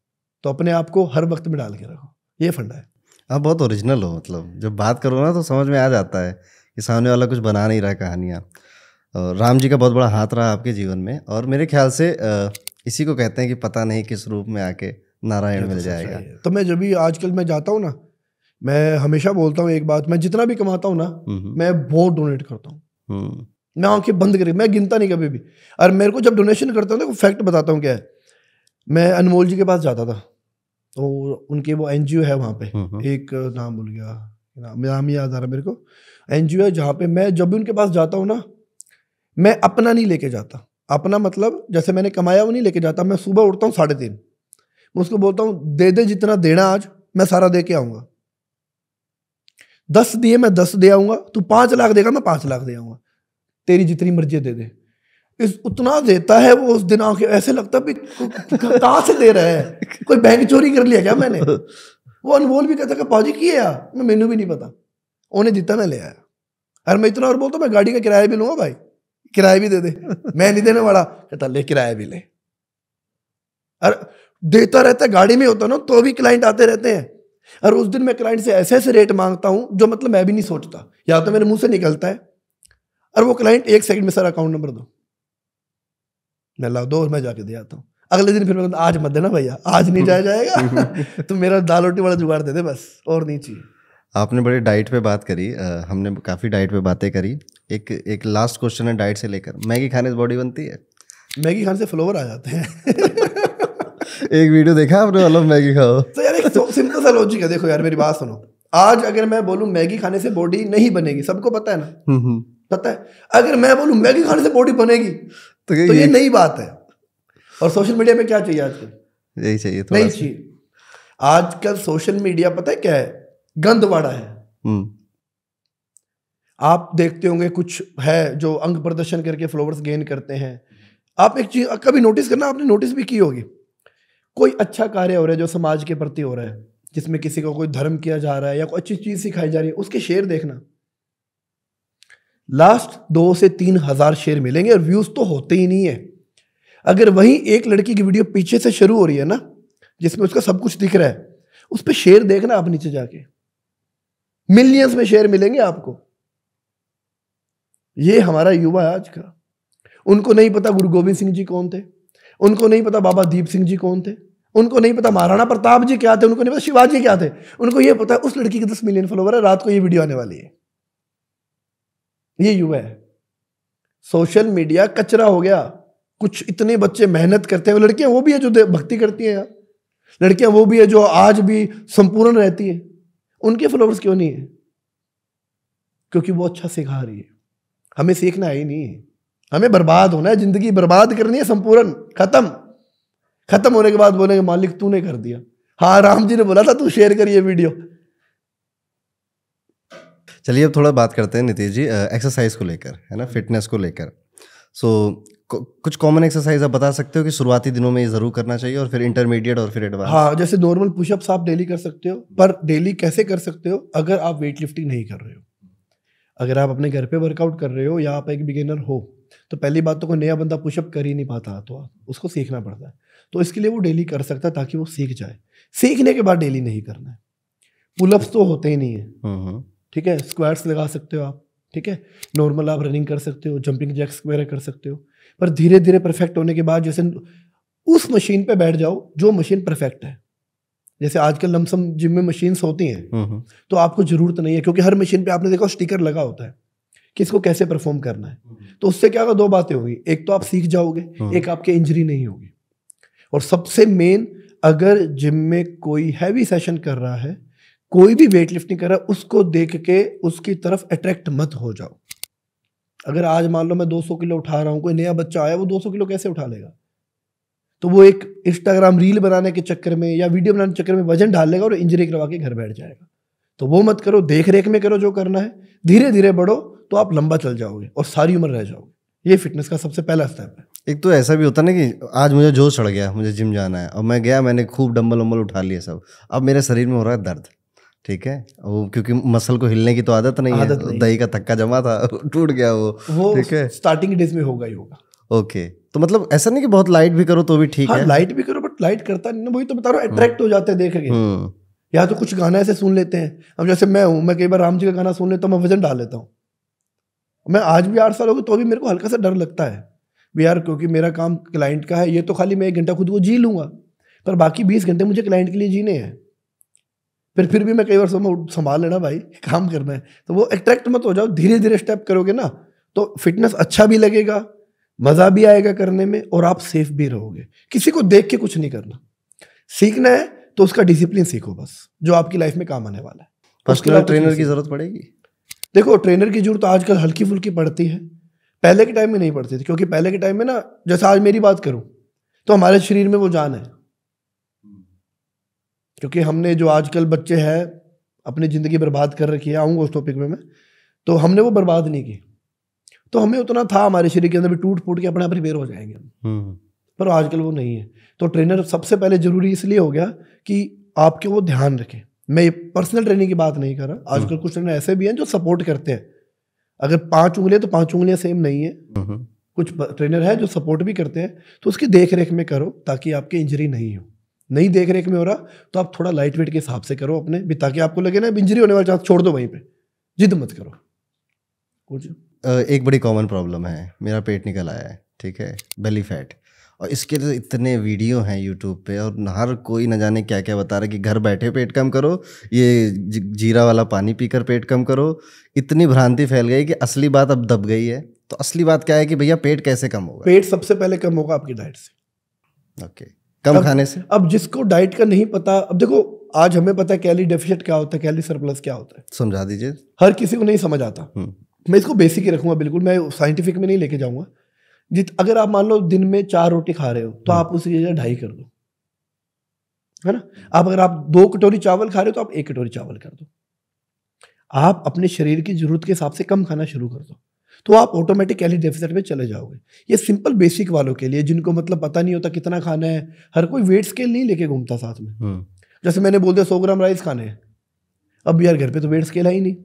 तो अपने आप को हर वक्त में डाल के रखो ये फंडा है आप बहुत ओरिजिनल हो मतलब जब बात करो ना तो समझ में आ जाता है कि सामने वाला कुछ बना नहीं रहा कहानियाँ और राम जी का बहुत बड़ा हाथ रहा आपके जीवन में और मेरे ख्याल से इसी को कहते हैं कि पता नहीं किस रूप में आके नारायण तो मिल जाएगा तो मैं जब भी आजकल मैं जाता हूँ ना मैं हमेशा बोलता हूँ एक बात मैं जितना भी कमाता हूँ ना हम्म, हम्म। मैं बहुत डोनेट करता हूँ हम्म। मैं आंखें बंद करी मैं गिनता नहीं कभी भी और मेरे को जब डोनेशन करता हूँ ना फैक्ट तो बताता हूँ क्या है मैं अनमोल जी के पास जाता था तो उनके वो एन है वहाँ पे हम्म, हम्म। एक नाम भूल गया नाम नाम याद आ रहा मेरे को एन है जहाँ पे मैं जब भी उनके पास जाता हूँ ना मैं अपना नहीं लेके जाता अपना मतलब जैसे मैंने कमाया वो नहीं लेके जाता मैं सुबह उठता हूँ साढ़े तीन मैं उसको बोलता हूँ दे दे जितना देना आज मैं सारा दे के आऊँगा दस दिए मैं दस दे आऊँगा तू पाँच लाख देगा मैं पाँच लाख दे आऊँगा तेरी जितनी मर्जी दे दे इस उतना देता है वो उस दिन आके ऐसे लगता भी कहाँ से दे रहा है कोई बैंक चोरी कर लिया क्या मैंने वो अनमोल भी कहता कि पाजी की है यार मैं मेनू भी नहीं पता उन्हें जितना मैं ले आया अरे मैं इतना और बोलता मैं गाड़ी का किराया भी लूंगा भाई किराया भी दे दे मैं नहीं देने वाला कहता ले किराया भी ले अरे देता रहता है गाड़ी में होता ना तो भी क्लाइंट आते रहते हैं और उस दिन मैं क्लाइंट से ऐसे ऐसे रेट मांगता हूँ जो मतलब मैं भी नहीं सोचता या तो मेरे मुंह से निकलता है और वो क्लाइंट एक सेकंड में सर अकाउंट नंबर दो मैं ला दो मैं जाके दे आता हूँ अगले दिन फिर मैं आज मत देना भैया आज नहीं जाया जाएगा तो मेरा दाल रोटी वाला जुगाड़ दे दे बस और नहीं चाहिए आपने बड़े डाइट पे बात करी आ, हमने काफ़ी डाइट पे बातें करी एक एक लास्ट क्वेश्चन है डाइट से लेकर मैगी खाने से बॉडी बनती है मैगी खाने से फ्लोवर आ जाते हैं एक वीडियो देखा आपने मतलब मैगी खाओ तो यार एक सिंपल सा लॉजिक है देखो यार मेरी बात सुनो आज अगर मैं बोलूँ मैगी खाने से बॉडी नहीं बनेगी सबको पता है ना हम्म, हम्म। पता है अगर मैं बोलूँ मैगी खाने से बॉडी बनेगी तो, तो ये, तो ये नई बात है और सोशल मीडिया में क्या चाहिए आजकल यही चाहिए नहीं चाहिए आजकल सोशल मीडिया पता है क्या है गंदवाड़ा है हम्म। आप देखते होंगे कुछ है जो अंग प्रदर्शन करके फ्लोवर्स गेन करते हैं आप एक चीज कभी नोटिस करना आपने नोटिस भी की होगी कोई अच्छा कार्य हो रहा है जो समाज के प्रति हो रहा है जिसमें किसी को कोई धर्म किया जा रहा है या कोई अच्छी चीज सिखाई जा रही है उसके शेयर देखना लास्ट दो से तीन हज़ार शेयर मिलेंगे और व्यूज़ तो होते ही नहीं है अगर वही एक लड़की की वीडियो पीछे से शुरू हो रही है ना जिसमें उसका सब कुछ दिख रहा है उस पर शेयर देखना आप नीचे जाके मिलियंस में शेयर मिलेंगे आपको ये हमारा युवा है आज का उनको नहीं पता गुरु गोविंद सिंह जी कौन थे उनको नहीं पता बाबा दीप सिंह जी कौन थे उनको नहीं पता महाराणा प्रताप जी क्या थे उनको नहीं पता शिवाजी क्या थे उनको ये पता उस लड़की के दस मिलियन फॉलोवर है रात को ये वीडियो आने वाली है ये युवा है सोशल मीडिया कचरा हो गया कुछ इतने बच्चे मेहनत करते हैं लड़कियां वो भी है जो भक्ति करती हैं यार लड़कियां वो भी है जो आज भी संपूर्ण रहती है उनके फॉलोअर्स क्यों नहीं है क्योंकि वो अच्छा सिखा रही है हमें सीखना है ही नहीं है हमें बर्बाद होना है जिंदगी बर्बाद करनी है संपूर्ण खत्म खत्म होने के बाद बोलेंगे मालिक तूने कर दिया हाँ राम जी ने बोला था तू शेयर करिए वीडियो चलिए अब थोड़ा बात करते हैं नितीश जी एक्सरसाइज को लेकर है ना फिटनेस को लेकर सो so, कुछ कॉमन एक्सरसाइज आप बता सकते हो कि शुरुआती दिनों में ये जरूर करना चाहिए और फिर इंटरमीडिएट और फिर एडवांस हाँ जैसे नॉर्मल पुशअप्स आप डेली कर सकते हो पर डेली कैसे कर सकते हो अगर आप वेट लिफ्टिंग नहीं कर रहे हो अगर आप अपने घर पे वर्कआउट कर रहे हो या आप एक बिगिनर हो तो पहली बात तो कोई नया बंदा पुशअप कर ही नहीं पाता तो उसको सीखना पड़ता है तो इसके लिए वो डेली कर सकता है ताकि वो सीख जाए सीखने के बाद डेली नहीं करना है पुलअप्स तो होते ही नहीं है हम्म, हम्म। ठीक है स्क्वायर्स लगा सकते हो आप ठीक है नॉर्मल आप रनिंग कर सकते हो जंपिंग जैक्स वगैरह कर सकते हो पर धीरे धीरे परफेक्ट होने के बाद जैसे उस मशीन पे बैठ जाओ जो मशीन परफेक्ट है जैसे आजकल लमसम जिम में मशीन्स होती हैं हम्म, हम्म। तो आपको ज़रूरत नहीं है क्योंकि हर मशीन पे आपने देखा स्टिकर लगा होता है कि इसको कैसे परफॉर्म करना है हम्म। तो उससे क्या होगा दो बातें होगी एक तो आप सीख जाओगे एक आपकी इंजरी नहीं होगी और सबसे मेन अगर जिम में कोई हैवी सेशन कर रहा है कोई भी वेट लिफ्टिंग कर रहा है उसको देख के उसकी तरफ अट्रैक्ट मत हो जाओ अगर आज मान लो मैं 200 किलो उठा रहा हूँ कोई नया बच्चा आया वो 200 किलो कैसे उठा लेगा तो वो एक इंस्टाग्राम रील बनाने के चक्कर में या वीडियो बनाने के चक्कर में वजन डाल लेगा और इंजरी करवा के घर बैठ जाएगा तो वो मत करो देख रेख में करो जो करना है धीरे धीरे बढ़ो तो आप लंबा चल जाओगे और सारी उम्र रह जाओगे ये फिटनेस का सबसे पहला स्टेप है एक तो ऐसा भी होता है ना कि आज मुझे जोश चढ़ गया मुझे जिम जाना है और मैं गया मैंने खूब डम्बल वम्बल उठा लिए सब अब मेरे शरीर में हो रहा है दर्द ठीक है वो क्योंकि मसल को हिलने की तो आदत नहीं आदत है नहीं। दही का थक्का जमा था टूट गया वो वो ठीक है स्टार्टिंग डेज में होगा ही होगा ओके तो मतलब ऐसा नहीं कि बहुत लाइट भी करो तो भी ठीक हाँ, है लाइट भी करो बट लाइट करता नहीं वही तो बता रहा हूँ अट्रैक्ट हम्म। हो जाते हैं देख रहे हम्म। या तो कुछ गाना ऐसे सुन लेते हैं अब जैसे मैं हूँ मैं कई बार राम जी का गाना सुन लेता हूँ मैं वजन डाल लेता हूँ मैं आज भी आठ साल हो गए तो भी मेरे को हल्का सा डर लगता है भी यार क्योंकि मेरा काम क्लाइंट का है ये तो खाली मैं एक घंटा खुद को जी लूंगा पर बाकी बीस घंटे मुझे क्लाइंट के लिए जीने हैं फिर फिर भी मैं कई बार संभाल लेना भाई काम करना है तो वो अट्रैक्ट मत हो जाओ धीरे धीरे स्टेप करोगे ना तो फिटनेस अच्छा भी लगेगा मज़ा भी आएगा करने में और आप सेफ भी रहोगे किसी को देख के कुछ नहीं करना सीखना है तो उसका डिसिप्लिन सीखो बस जो आपकी लाइफ में काम आने वाला है पर्सनल ट्रेनर तो की ज़रूरत पड़ेगी देखो ट्रेनर की जरूरत तो आजकल हल्की फुल्की पड़ती है पहले के टाइम में नहीं पड़ती थी क्योंकि पहले के टाइम में ना जैसे आज मेरी बात करूँ तो हमारे शरीर में वो जान है क्योंकि हमने जो आजकल बच्चे हैं अपनी ज़िंदगी बर्बाद कर रखी है आऊँगा उस टॉपिक में मैं तो हमने वो बर्बाद नहीं की तो हमें उतना था हमारे शरीर के अंदर भी टूट फूट के अपने आप रिपेयर हो जाएंगे हम हम्म। पर आजकल वो नहीं है तो ट्रेनर सबसे पहले ज़रूरी इसलिए हो गया कि आपके वो ध्यान रखें मैं पर्सनल ट्रेनिंग की बात नहीं कर रहा हम्म। आजकल कुछ ट्रेनर ऐसे भी हैं जो सपोर्ट करते हैं अगर पांच उंगलियां तो पांच उंगलियां सेम नहीं है हम्म। कुछ ट्रेनर है जो सपोर्ट भी करते हैं तो उसकी देख रेख में करो ताकि आपकी इंजरी नहीं हो नहीं देख रेख में हो रहा तो आप थोड़ा लाइट वेट के हिसाब से करो अपने भी ताकि आपको लगे ना इंजरी होने वाला चांस छोड़ दो वहीं पर जिद मत करो एक बड़ी कॉमन प्रॉब्लम है मेरा पेट निकल आया है ठीक है बेली फैट और इसके लिए इतने वीडियो हैं यूट्यूब पे और हर कोई न जाने क्या क्या बता रहा है कि घर बैठे पेट कम करो ये जीरा वाला पानी पीकर पेट कम करो इतनी भ्रांति फैल गई कि असली बात अब दब गई है तो असली बात क्या है कि भैया पेट कैसे कम होगा पेट सबसे पहले कम होगा आपकी डाइट से ओके okay. कम अब, खाने से अब जिसको डाइट का नहीं पता अब देखो आज हमें पता है कैली डेफिशिएट क्या होता है कैली सरप्लस क्या होता है समझा दीजिए हर किसी को नहीं समझ आता हम्म। मैं इसको बेसिक ही रखूंगा बिल्कुल मैं साइंटिफिक में नहीं लेके जाऊंगा जित अगर आप मान लो दिन में चार रोटी खा रहे हो तो हम्म। आप उसकी जगह ढाई कर दो है ना आप अगर आप दो कटोरी चावल खा रहे हो तो आप एक कटोरी चावल कर दो आप अपने शरीर की जरूरत के हिसाब से कम खाना शुरू कर दो तो आप ऑटोमेटिक कैलोरी डेफिसिट में चले जाओगे ये सिंपल बेसिक वालों के लिए जिनको मतलब पता नहीं होता कितना खाना है हर कोई वेट स्केल नहीं लेके घूमता साथ में हम्म। जैसे मैंने बोल दिया सौ ग्राम राइस खाने हैं अब यार घर पे तो वेट स्केल है ही नहीं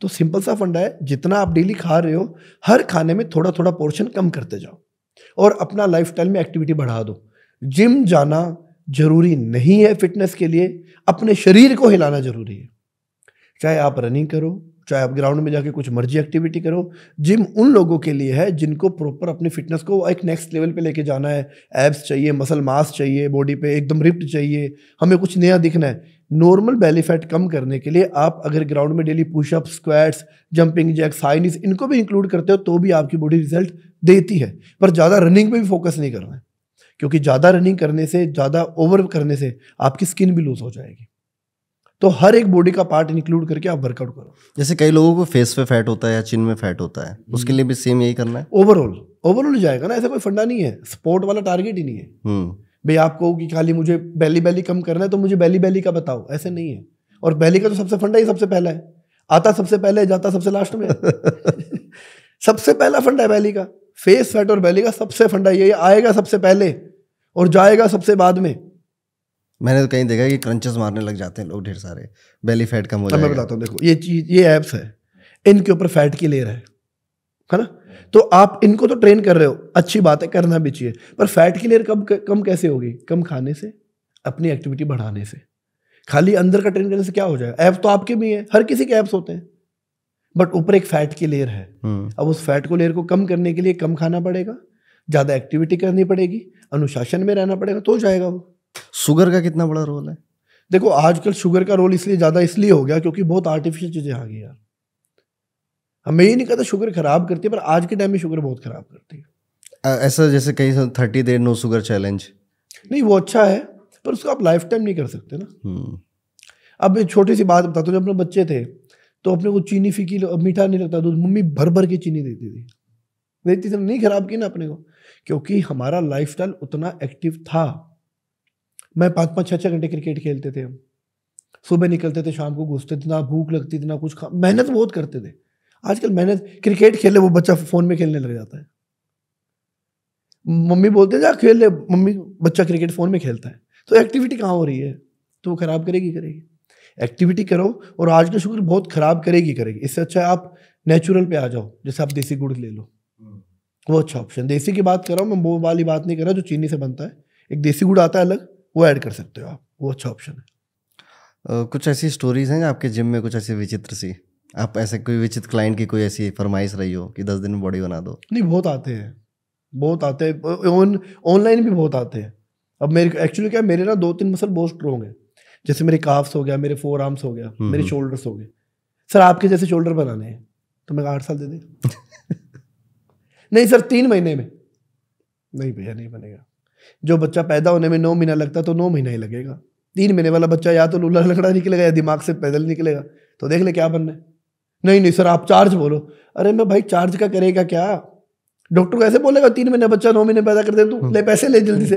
तो सिंपल सा फंडा है जितना आप डेली खा रहे हो हर खाने में थोड़ा थोड़ा पोर्शन कम करते जाओ और अपना लाइफ में एक्टिविटी बढ़ा दो जिम जाना जरूरी नहीं है फिटनेस के लिए अपने शरीर को हिलाना जरूरी है चाहे आप रनिंग करो चाहे आप ग्राउंड में जाके कुछ मर्जी एक्टिविटी करो जिम उन लोगों के लिए है जिनको प्रॉपर अपनी फिटनेस को एक नेक्स्ट लेवल पे लेके जाना है एब्स चाहिए मसल मास चाहिए बॉडी पे एकदम रिप्ट चाहिए हमें कुछ नया दिखना है नॉर्मल बेली फैट कम करने के लिए आप अगर ग्राउंड में daily pushup squats jumping jacks हाइनिस इनको भी इंक्लूड करते हो तो भी आपकी बॉडी रिजल्ट देती है पर ज़्यादा रनिंग पर भी फोकस नहीं करना है क्योंकि ज़्यादा रनिंग करने से ज़्यादा ओवर करने से आपकी स्किन भी लूज़ हो जाएगी तो हर एक बॉडी का पार्ट इंक्लूड करके आप वर्कआउट करो जैसे कई लोगों को फेस पे फैट होता है या चिन में फैट होता है हम्म। उसके लिए भी सेम यही करना है ओवरऑल ओवरऑल जाएगा ना ऐसा कोई फंडा नहीं है स्पोर्ट वाला टारगेट ही नहीं है हम्म। भाई आपको कि खाली मुझे बैली बैली कम करना है तो मुझे बैली बैली का बताओ ऐसे नहीं है और बैली का तो सबसे फंडा ही सबसे पहला है आता सबसे पहले जाता सबसे लास्ट में सबसे पहला फंडा है बैली का फेस फैट और बैली का सबसे फंडा ये आएगा सबसे पहले और जाएगा सबसे बाद में मैंने तो कहीं देखा कि क्रंचेस मारने लग जाते हैं लोग ढेर सारे बेली फैट कम हो जाएगा मैं बताता हूँ देखो ये चीज ये ऐप्स है इनके ऊपर फैट की लेयर है है ना तो आप इनको तो ट्रेन कर रहे हो अच्छी बात है करना भी चाहिए पर फैट की लेयर कम कम कैसे होगी कम खाने से अपनी एक्टिविटी बढ़ाने से खाली अंदर का ट्रेन करने से क्या हो जाएगा ऐप तो आपके भी हैं हर किसी के ऐप्स होते हैं बट ऊपर एक फैट की लेयर है हम्म। अब उस फैट को लेयर को कम करने के लिए कम खाना पड़ेगा ज़्यादा एक्टिविटी करनी पड़ेगी अनुशासन में रहना पड़ेगा तो जाएगा वो शुगर का कितना बड़ा रोल है देखो आजकल शुगर का रोल इसलिए ज़्यादा इसलिए हो गया क्योंकि बहुत आर्टिफिशियल चीज़ें आ गई यार हम ये नहीं कहता शुगर खराब करती है पर आज के टाइम में शुगर बहुत खराब करती है ऐसा जैसे कहीं thirty days no sugar challenge नहीं वो अच्छा है पर उसको आप लाइफ टाइम नहीं कर सकते ना हम्म। अब एक छोटी सी बात बताता हूँ जब अपने बच्चे थे तो अपने को चीनी फीकी मीठा नहीं लगता दूध तो मम्मी भर भर के चीनी देती थी देती थी नहीं खराब की ना अपने को क्योंकि हमारा लाइफ उतना एक्टिव था मैं पाँच पाँच छः छः घंटे क्रिकेट खेलते थे हम सुबह निकलते थे शाम को घुसते थे ना भूख लगती थी ना कुछ खा मेहनत बहुत करते थे आजकल मेहनत क्रिकेट खेले वो बच्चा फ़ोन में खेलने लग जाता है मम्मी बोलते जा खेल ले मम्मी बच्चा क्रिकेट फ़ोन में खेलता है तो एक्टिविटी कहाँ हो रही है तो वो ख़राब करेगी करेगी एक्टिविटी करो और आज का शुक्र बहुत ख़राब करेगी करेगी इससे अच्छा आप नेचुरल पे आ जाओ जैसे आप देसी गुड़ ले लो हम्म। वो अच्छा ऑप्शन देसी की बात कर रहा हूँ मैं वो वाली बात नहीं कर रहा जो चीनी से बनता है एक देसी गुड़ आता है अलग वो ऐड कर सकते हो आप वो अच्छा ऑप्शन है कुछ ऐसी स्टोरीज हैं आपके जिम में कुछ ऐसी विचित्र सी आप ऐसे कोई विचित्र क्लाइंट की कोई ऐसी फरमाइश रही हो कि दस दिन में बॉडी बना दो नहीं बहुत आते हैं बहुत आते हैं ऑन ऑनलाइन भी बहुत आते हैं अब मेरे एक्चुअली क्या मेरे ना दो तीन मसल बहुत स्ट्रॉन्ग है जैसे मेरे काफ्स हो गया मेरे फोर आर्म्स हो गया हम्म, मेरे शोल्डर्स हम्म। हो गए सर आपके जैसे शोल्डर बनाने हैं तो मैं आठ साल दे दे नहीं सर तीन महीने में नहीं भैया नहीं बनेगा जो बच्चा पैदा होने में नौ महीना लगता तो नौ महीना ही लगेगा तीन महीने वाला बच्चा या तो लूला लकड़ा निकलेगा या दिमाग से पैदल निकलेगा तो देख ले क्या बनना है नहीं नहीं सर आप चार्ज बोलो अरे मैं भाई चार्ज का करेगा क्या डॉक्टर को ऐसे बोलेगा तीन महीने बच्चा नौ महीने पैदा कर दे तू ले पैसे ले जल्दी से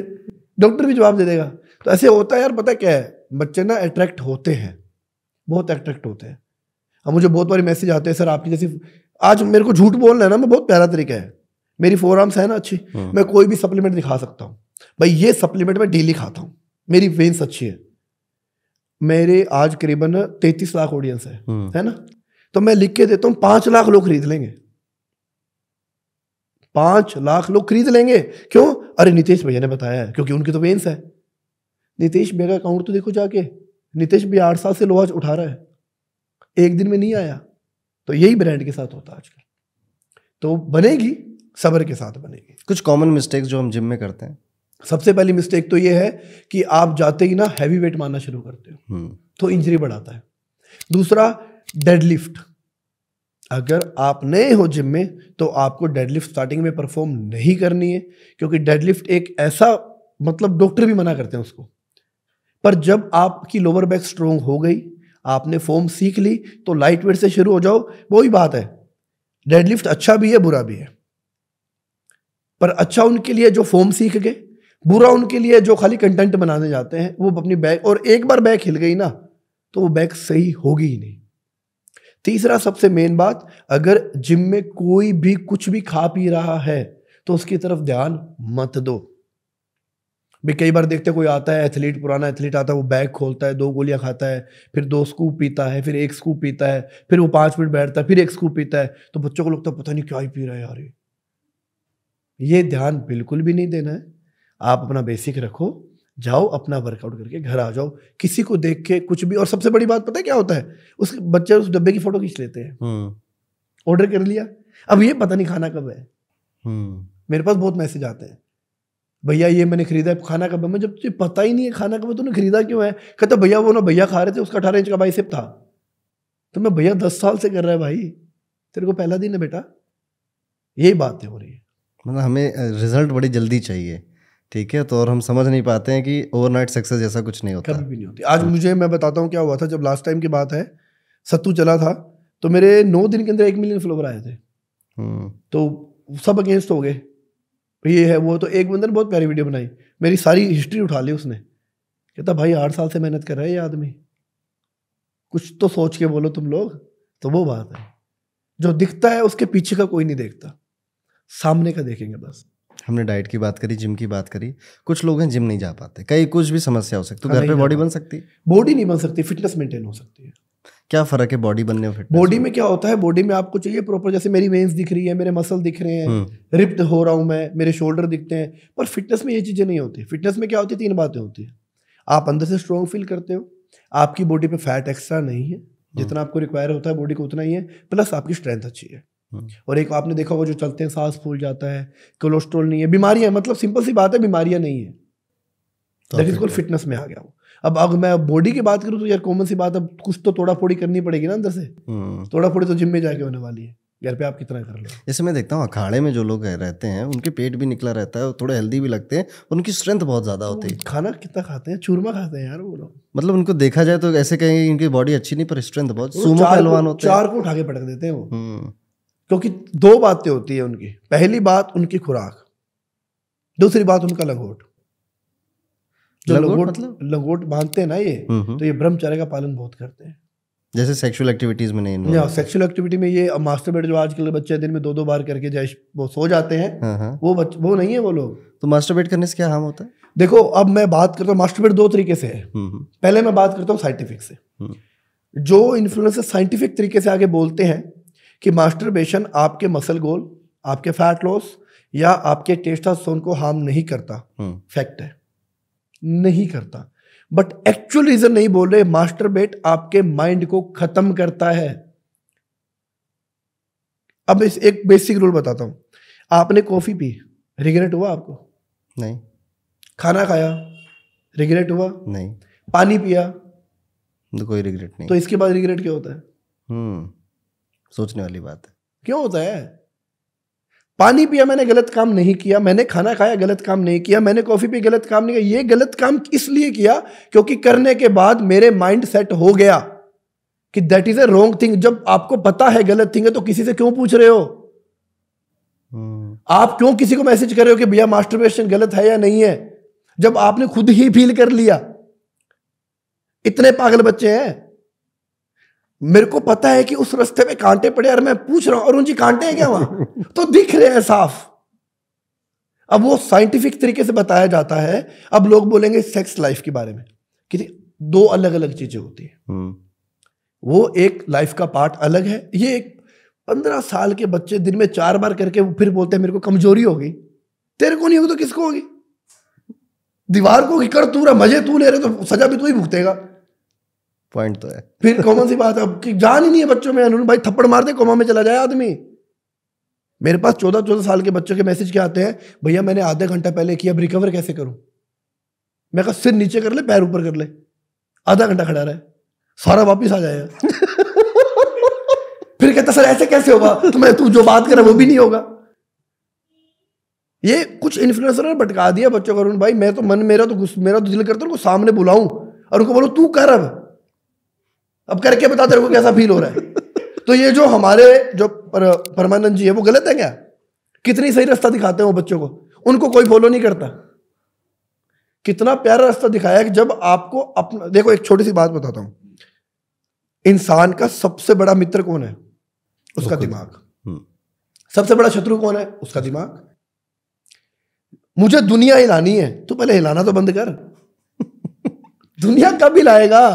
डॉक्टर भी जवाब दे देगा तो ऐसे होता है यार पता क्या है बच्चे ना अट्रैक्ट होते हैं बहुत अट्रैक्ट होते हैं अब मुझे बहुत बारी मैसेज आते हैं सर आपकी जैसी आज मेरे को झूठ बोलना है ना मैं बहुत प्यारा तरीका है मेरी फोर आर्म्स है ना अच्छी हाँ। मैं कोई भी सप्लीमेंट दिखा सकता हूँ भाई ये सप्लीमेंट मैं डेली खाता हूँ मेरी वेन्स अच्छी है मेरे आज करीबन तैतीस लाख ऑडियंस है हम्म। है ना तो मैं लिख के देता हूँ पांच लाख लोग खरीद लेंगे पांच लाख लोग खरीद लेंगे क्यों अरे नितेश भैया ने बताया है क्योंकि उनकी तो वेन्स है नितेश भैया का अकाउंट तो देखो जाके नितेश भी आठ साल से लोहाज उठा रहा है एक दिन में नहीं आया तो यही ब्रांड के साथ होता है आजकल तो बनेगी सबर के साथ बनेगी कुछ कॉमन मिस्टेक्स जो हम जिम में करते हैं सबसे पहली मिस्टेक तो ये है कि आप जाते ही ना हैवी वेट मारना शुरू करते हो हम्म। तो इंजरी बढ़ाता है दूसरा डेडलिफ्ट अगर आप नए हो जिम में तो आपको डेडलिफ्ट स्टार्टिंग में परफॉर्म नहीं करनी है क्योंकि डेडलिफ्ट एक ऐसा मतलब डॉक्टर भी मना करते हैं उसको पर जब आपकी लोअर बैक स्ट्रोंग हो गई आपने फॉर्म सीख ली तो लाइट वेट से शुरू हो जाओ वो ही बात है डेडलिफ्ट अच्छा भी है बुरा भी है पर अच्छा उनके लिए जो फॉर्म सीख गए बुरा उनके लिए जो खाली कंटेंट बनाने जाते हैं वो अपनी बैग और एक बार बैग हिल गई ना तो वो बैग सही होगी ही नहीं तीसरा सबसे मेन बात अगर जिम में कोई भी कुछ भी खा पी रहा है तो उसकी तरफ ध्यान मत दो भी कई बार देखते कोई आता है एथलीट पुराना एथलीट आता है वो बैग खोलता है दो गोलियां खाता है फिर दो स्कूप पीता है फिर एक स्कूप पीता है फिर वो पांच मिनट बैठता है फिर एक स्कूप पीता है तो बच्चों को लगता है पता नहीं क्या ही पी रहा है यार ये ध्यान बिल्कुल भी नहीं देना है आप अपना बेसिक रखो जाओ अपना वर्कआउट करके घर आ जाओ किसी को देख के कुछ भी और सबसे बड़ी बात पता है क्या होता है उस बच्चे उस डब्बे की फोटो खींच लेते हैं ऑर्डर हम्म। कर लिया अब ये पता नहीं खाना कब है हम्म। मेरे पास बहुत मैसेज आते हैं भैया ये मैंने खरीदा है खाना कब है मैं जब तुझे पता ही नहीं है खाना कब है तूने खरीदा क्यों है कहते भैया वो ना भैया खा रहे थे उसका अठारह इंच का सिप था तो मैं भैया दस साल से कर रहा है भाई तेरे को पहला दिन है बेटा यही बातें हो रही है मतलब हमें रिजल्ट बड़ी जल्दी चाहिए ठीक है तो और हम समझ नहीं पाते हैं कि ओवरनाइट सक्सेस जैसा कुछ नहीं होता कभी भी नहीं होती आज मुझे मैं बताता हूँ क्या हुआ था जब लास्ट टाइम की बात है सत्तू चला था तो मेरे नौ दिन के अंदर एक मिलियन फॉलोवर आए थे हम्म। तो सब अगेंस्ट हो गए ये है वो तो एक बंदर ने बहुत प्यारी वीडियो बनाई मेरी सारी हिस्ट्री उठा ली उसने कहता भाई आठ साल से मेहनत कर रहा है ये आदमी कुछ तो सोच के बोलो तुम लोग तो वो बात है जो दिखता है उसके पीछे का कोई नहीं देखता सामने का देखेंगे बस हमने डाइट की बात करी जिम की बात करी कुछ लोग हैं जिम नहीं जा पाते कई कुछ भी समस्या हो सकती है तो घर हाँ, पे बॉडी बन सकती है बॉडी नहीं बन सकती फिटनेस मेंटेन हो सकती है क्या फर्क है बॉडी बनने और बॉडी में क्या होता है बॉडी में आपको चाहिए प्रॉपर जैसे मेरी वेन्स दिख रही है मेरे मसल दिख रहे हैं रिप्ड हम्म। हो रहा हूँ मैं मेरे शोल्डर दिखते हैं पर फिटनेस में ये चीज़ें नहीं होती फिटनेस में क्या होती है तीन बातें होती है आप अंदर से स्ट्रॉन्ग फील करते हो आपकी बॉडी पे फैट एक्स्ट्रा नहीं है हम्म। जितना आपको रिक्वायर होता है बॉडी को उतना ही है प्लस आपकी स्ट्रेंथ अच्छी है हाँ। और एक आपने देखा होगा जो चलते हैं सांस फूल जाता है कोलेस्ट्रोल नहीं है बीमारियां मतलब सिंपल सी बात है बीमारियां नहीं है दैट इज कॉल्ड फिटनेस में आ गया वो अब अगर मैं बॉडी की बात करूँ तो यार कॉमन सी बात अब कुछ तो तोड़ा फोड़ी करनी पड़ेगी ना अंदर से हाँ। तोड़ा फोड़ी तो जिम में जाके होने वाली है घर पे आप कितना कर लो जैसे मैं देखता हूँ अखाड़े में जो लोग रहते हैं उनके पेट भी निकला रहता है थोड़े हेल्दी भी लगते हैं उनकी स्ट्रेंथ बहुत ज़्यादा होती है खाना कितना खाते हैं चूरमा खाते हैं यार वो लोग मतलब उनको देखा जाए तो ऐसे कहेंगे इनकी बॉडी अच्छी नहीं पर स्ट्रेंथ बहुत सूमो पहलवान होते हैं चार को उठा के पटक देते हैं वो हम्म। क्योंकि दो बातें होती है उनकी पहली बात उनकी खुराक दूसरी बात उनका लंगोट जो लंगोट मतलब? लंगोट बांधते हैं ना ये हम्म, हम्म। तो ये ब्रह्मचर्य का पालन बहुत करते हैं जैसे सेक्सुअल एक्टिविटीज में नहीं सेक्सुअल एक्टिविटी में ये मास्टर बेड जो आजकल बच्चे दिन में दो दो बार करके जैश वो सो जाते हैं हाँ, हाँ। वो बच, वो नहीं है वो लोग तो बेड करने से क्या हार्म होता है देखो अब मैं बात करता हूँ बेड दो तरीके से है हम्म, पहले मैं बात करता हूँ साइंटिफिक से जो इन्फ्लुएंसर साइंटिफिक तरीके से आगे बोलते हैं कि मास्टरबेशन आपके मसल गोल आपके फैट लॉस या आपके टेस्टास्टोन को हार्म नहीं करता फैक्ट हम्म। है नहीं करता बट एक्चुअल रीजन नहीं बोल रहे मास्टरबेट आपके माइंड को खत्म करता है अब इस एक बेसिक रूल बताता हूं आपने कॉफी पी रिग्रेट हुआ आपको नहीं खाना खाया रिग्रेट हुआ नहीं पानी पिया तो कोई रिग्रेट नहीं तो इसके बाद रिग्रेट क्या होता है हम्म। सोचने वाली बात है क्यों होता है पानी पिया मैंने गलत काम नहीं किया मैंने खाना खाया गलत काम नहीं किया मैंने कॉफ़ी पी गलत काम नहीं किया ये गलत काम इसलिए किया क्योंकि करने के बाद मेरे माइंड सेट हो गया कि that is a wrong thing जब आपको पता है गलत थिंग है तो किसी से क्यों पूछ रहे हो हम्म। आप क्यों किसी को मैसेज कर रहे हो कि भैया मास्टरबेशन गलत है या नहीं है जब आपने खुद ही फील कर लिया इतने पागल बच्चे हैं मेरे को पता है कि उस रास्ते में कांटे पड़े और मैं पूछ रहा हूं अरुण जी कांटे हैं क्या वहां तो दिख रहे हैं साफ अब वो साइंटिफिक तरीके से बताया जाता है अब लोग बोलेंगे सेक्स लाइफ के बारे में कि दो अलग अलग चीजें होती है हम्म। वो एक लाइफ का पार्ट अलग है ये एक पंद्रह साल के बच्चे दिन में चार बार करके फिर बोलते हैं मेरे को कमजोरी होगी तेरे को नहीं होगी तो किसको होगी दीवार को कर तू रहा मजे तू ले रहे तो सजा भी तू ही भुगतेगा पॉइंट तो है फिर कॉमन सी बात अब कि जान ही नहीं है बच्चों में अरुण भाई थप्पड़ मार दे कोमा में चला जाए आदमी मेरे पास चौदह चौदह साल के बच्चों के मैसेज क्या आते हैं भैया मैंने आधे घंटा पहले किया अब रिकवर कैसे करूं मैं कहा सिर नीचे कर ले पैर ऊपर कर ले आधा घंटा खड़ा रहे सारा वापिस आ जाएगा फिर कहता सर ऐसे कैसे होगा तो मैं तू जो बात कर वो भी नहीं होगा ये कुछ इन्फ्लुएंसर ने भटका दिया बच्चों का अरुण भाई मैं तो मन मेरा तो मेरा तो दिल करता उनको सामने बुलाऊं और उनको बोलो तू कर अब अब करके बता तेरे को कैसा फील हो रहा है तो ये जो हमारे जो पर, परमानंद जी है वो गलत है क्या कितनी सही रास्ता दिखाते हैं वो बच्चों को उनको कोई फॉलो नहीं करता कितना प्यारा रास्ता दिखाया है कि जब आपको अपना देखो एक छोटी सी बात बताता हूं इंसान का सबसे बड़ा मित्र कौन है उसका दिमाग हम्म। सबसे बड़ा शत्रु कौन है उसका दिमाग मुझे दुनिया हिलानी है तो पहले हिलाना तो बंद कर दुनिया कब हिलाएगा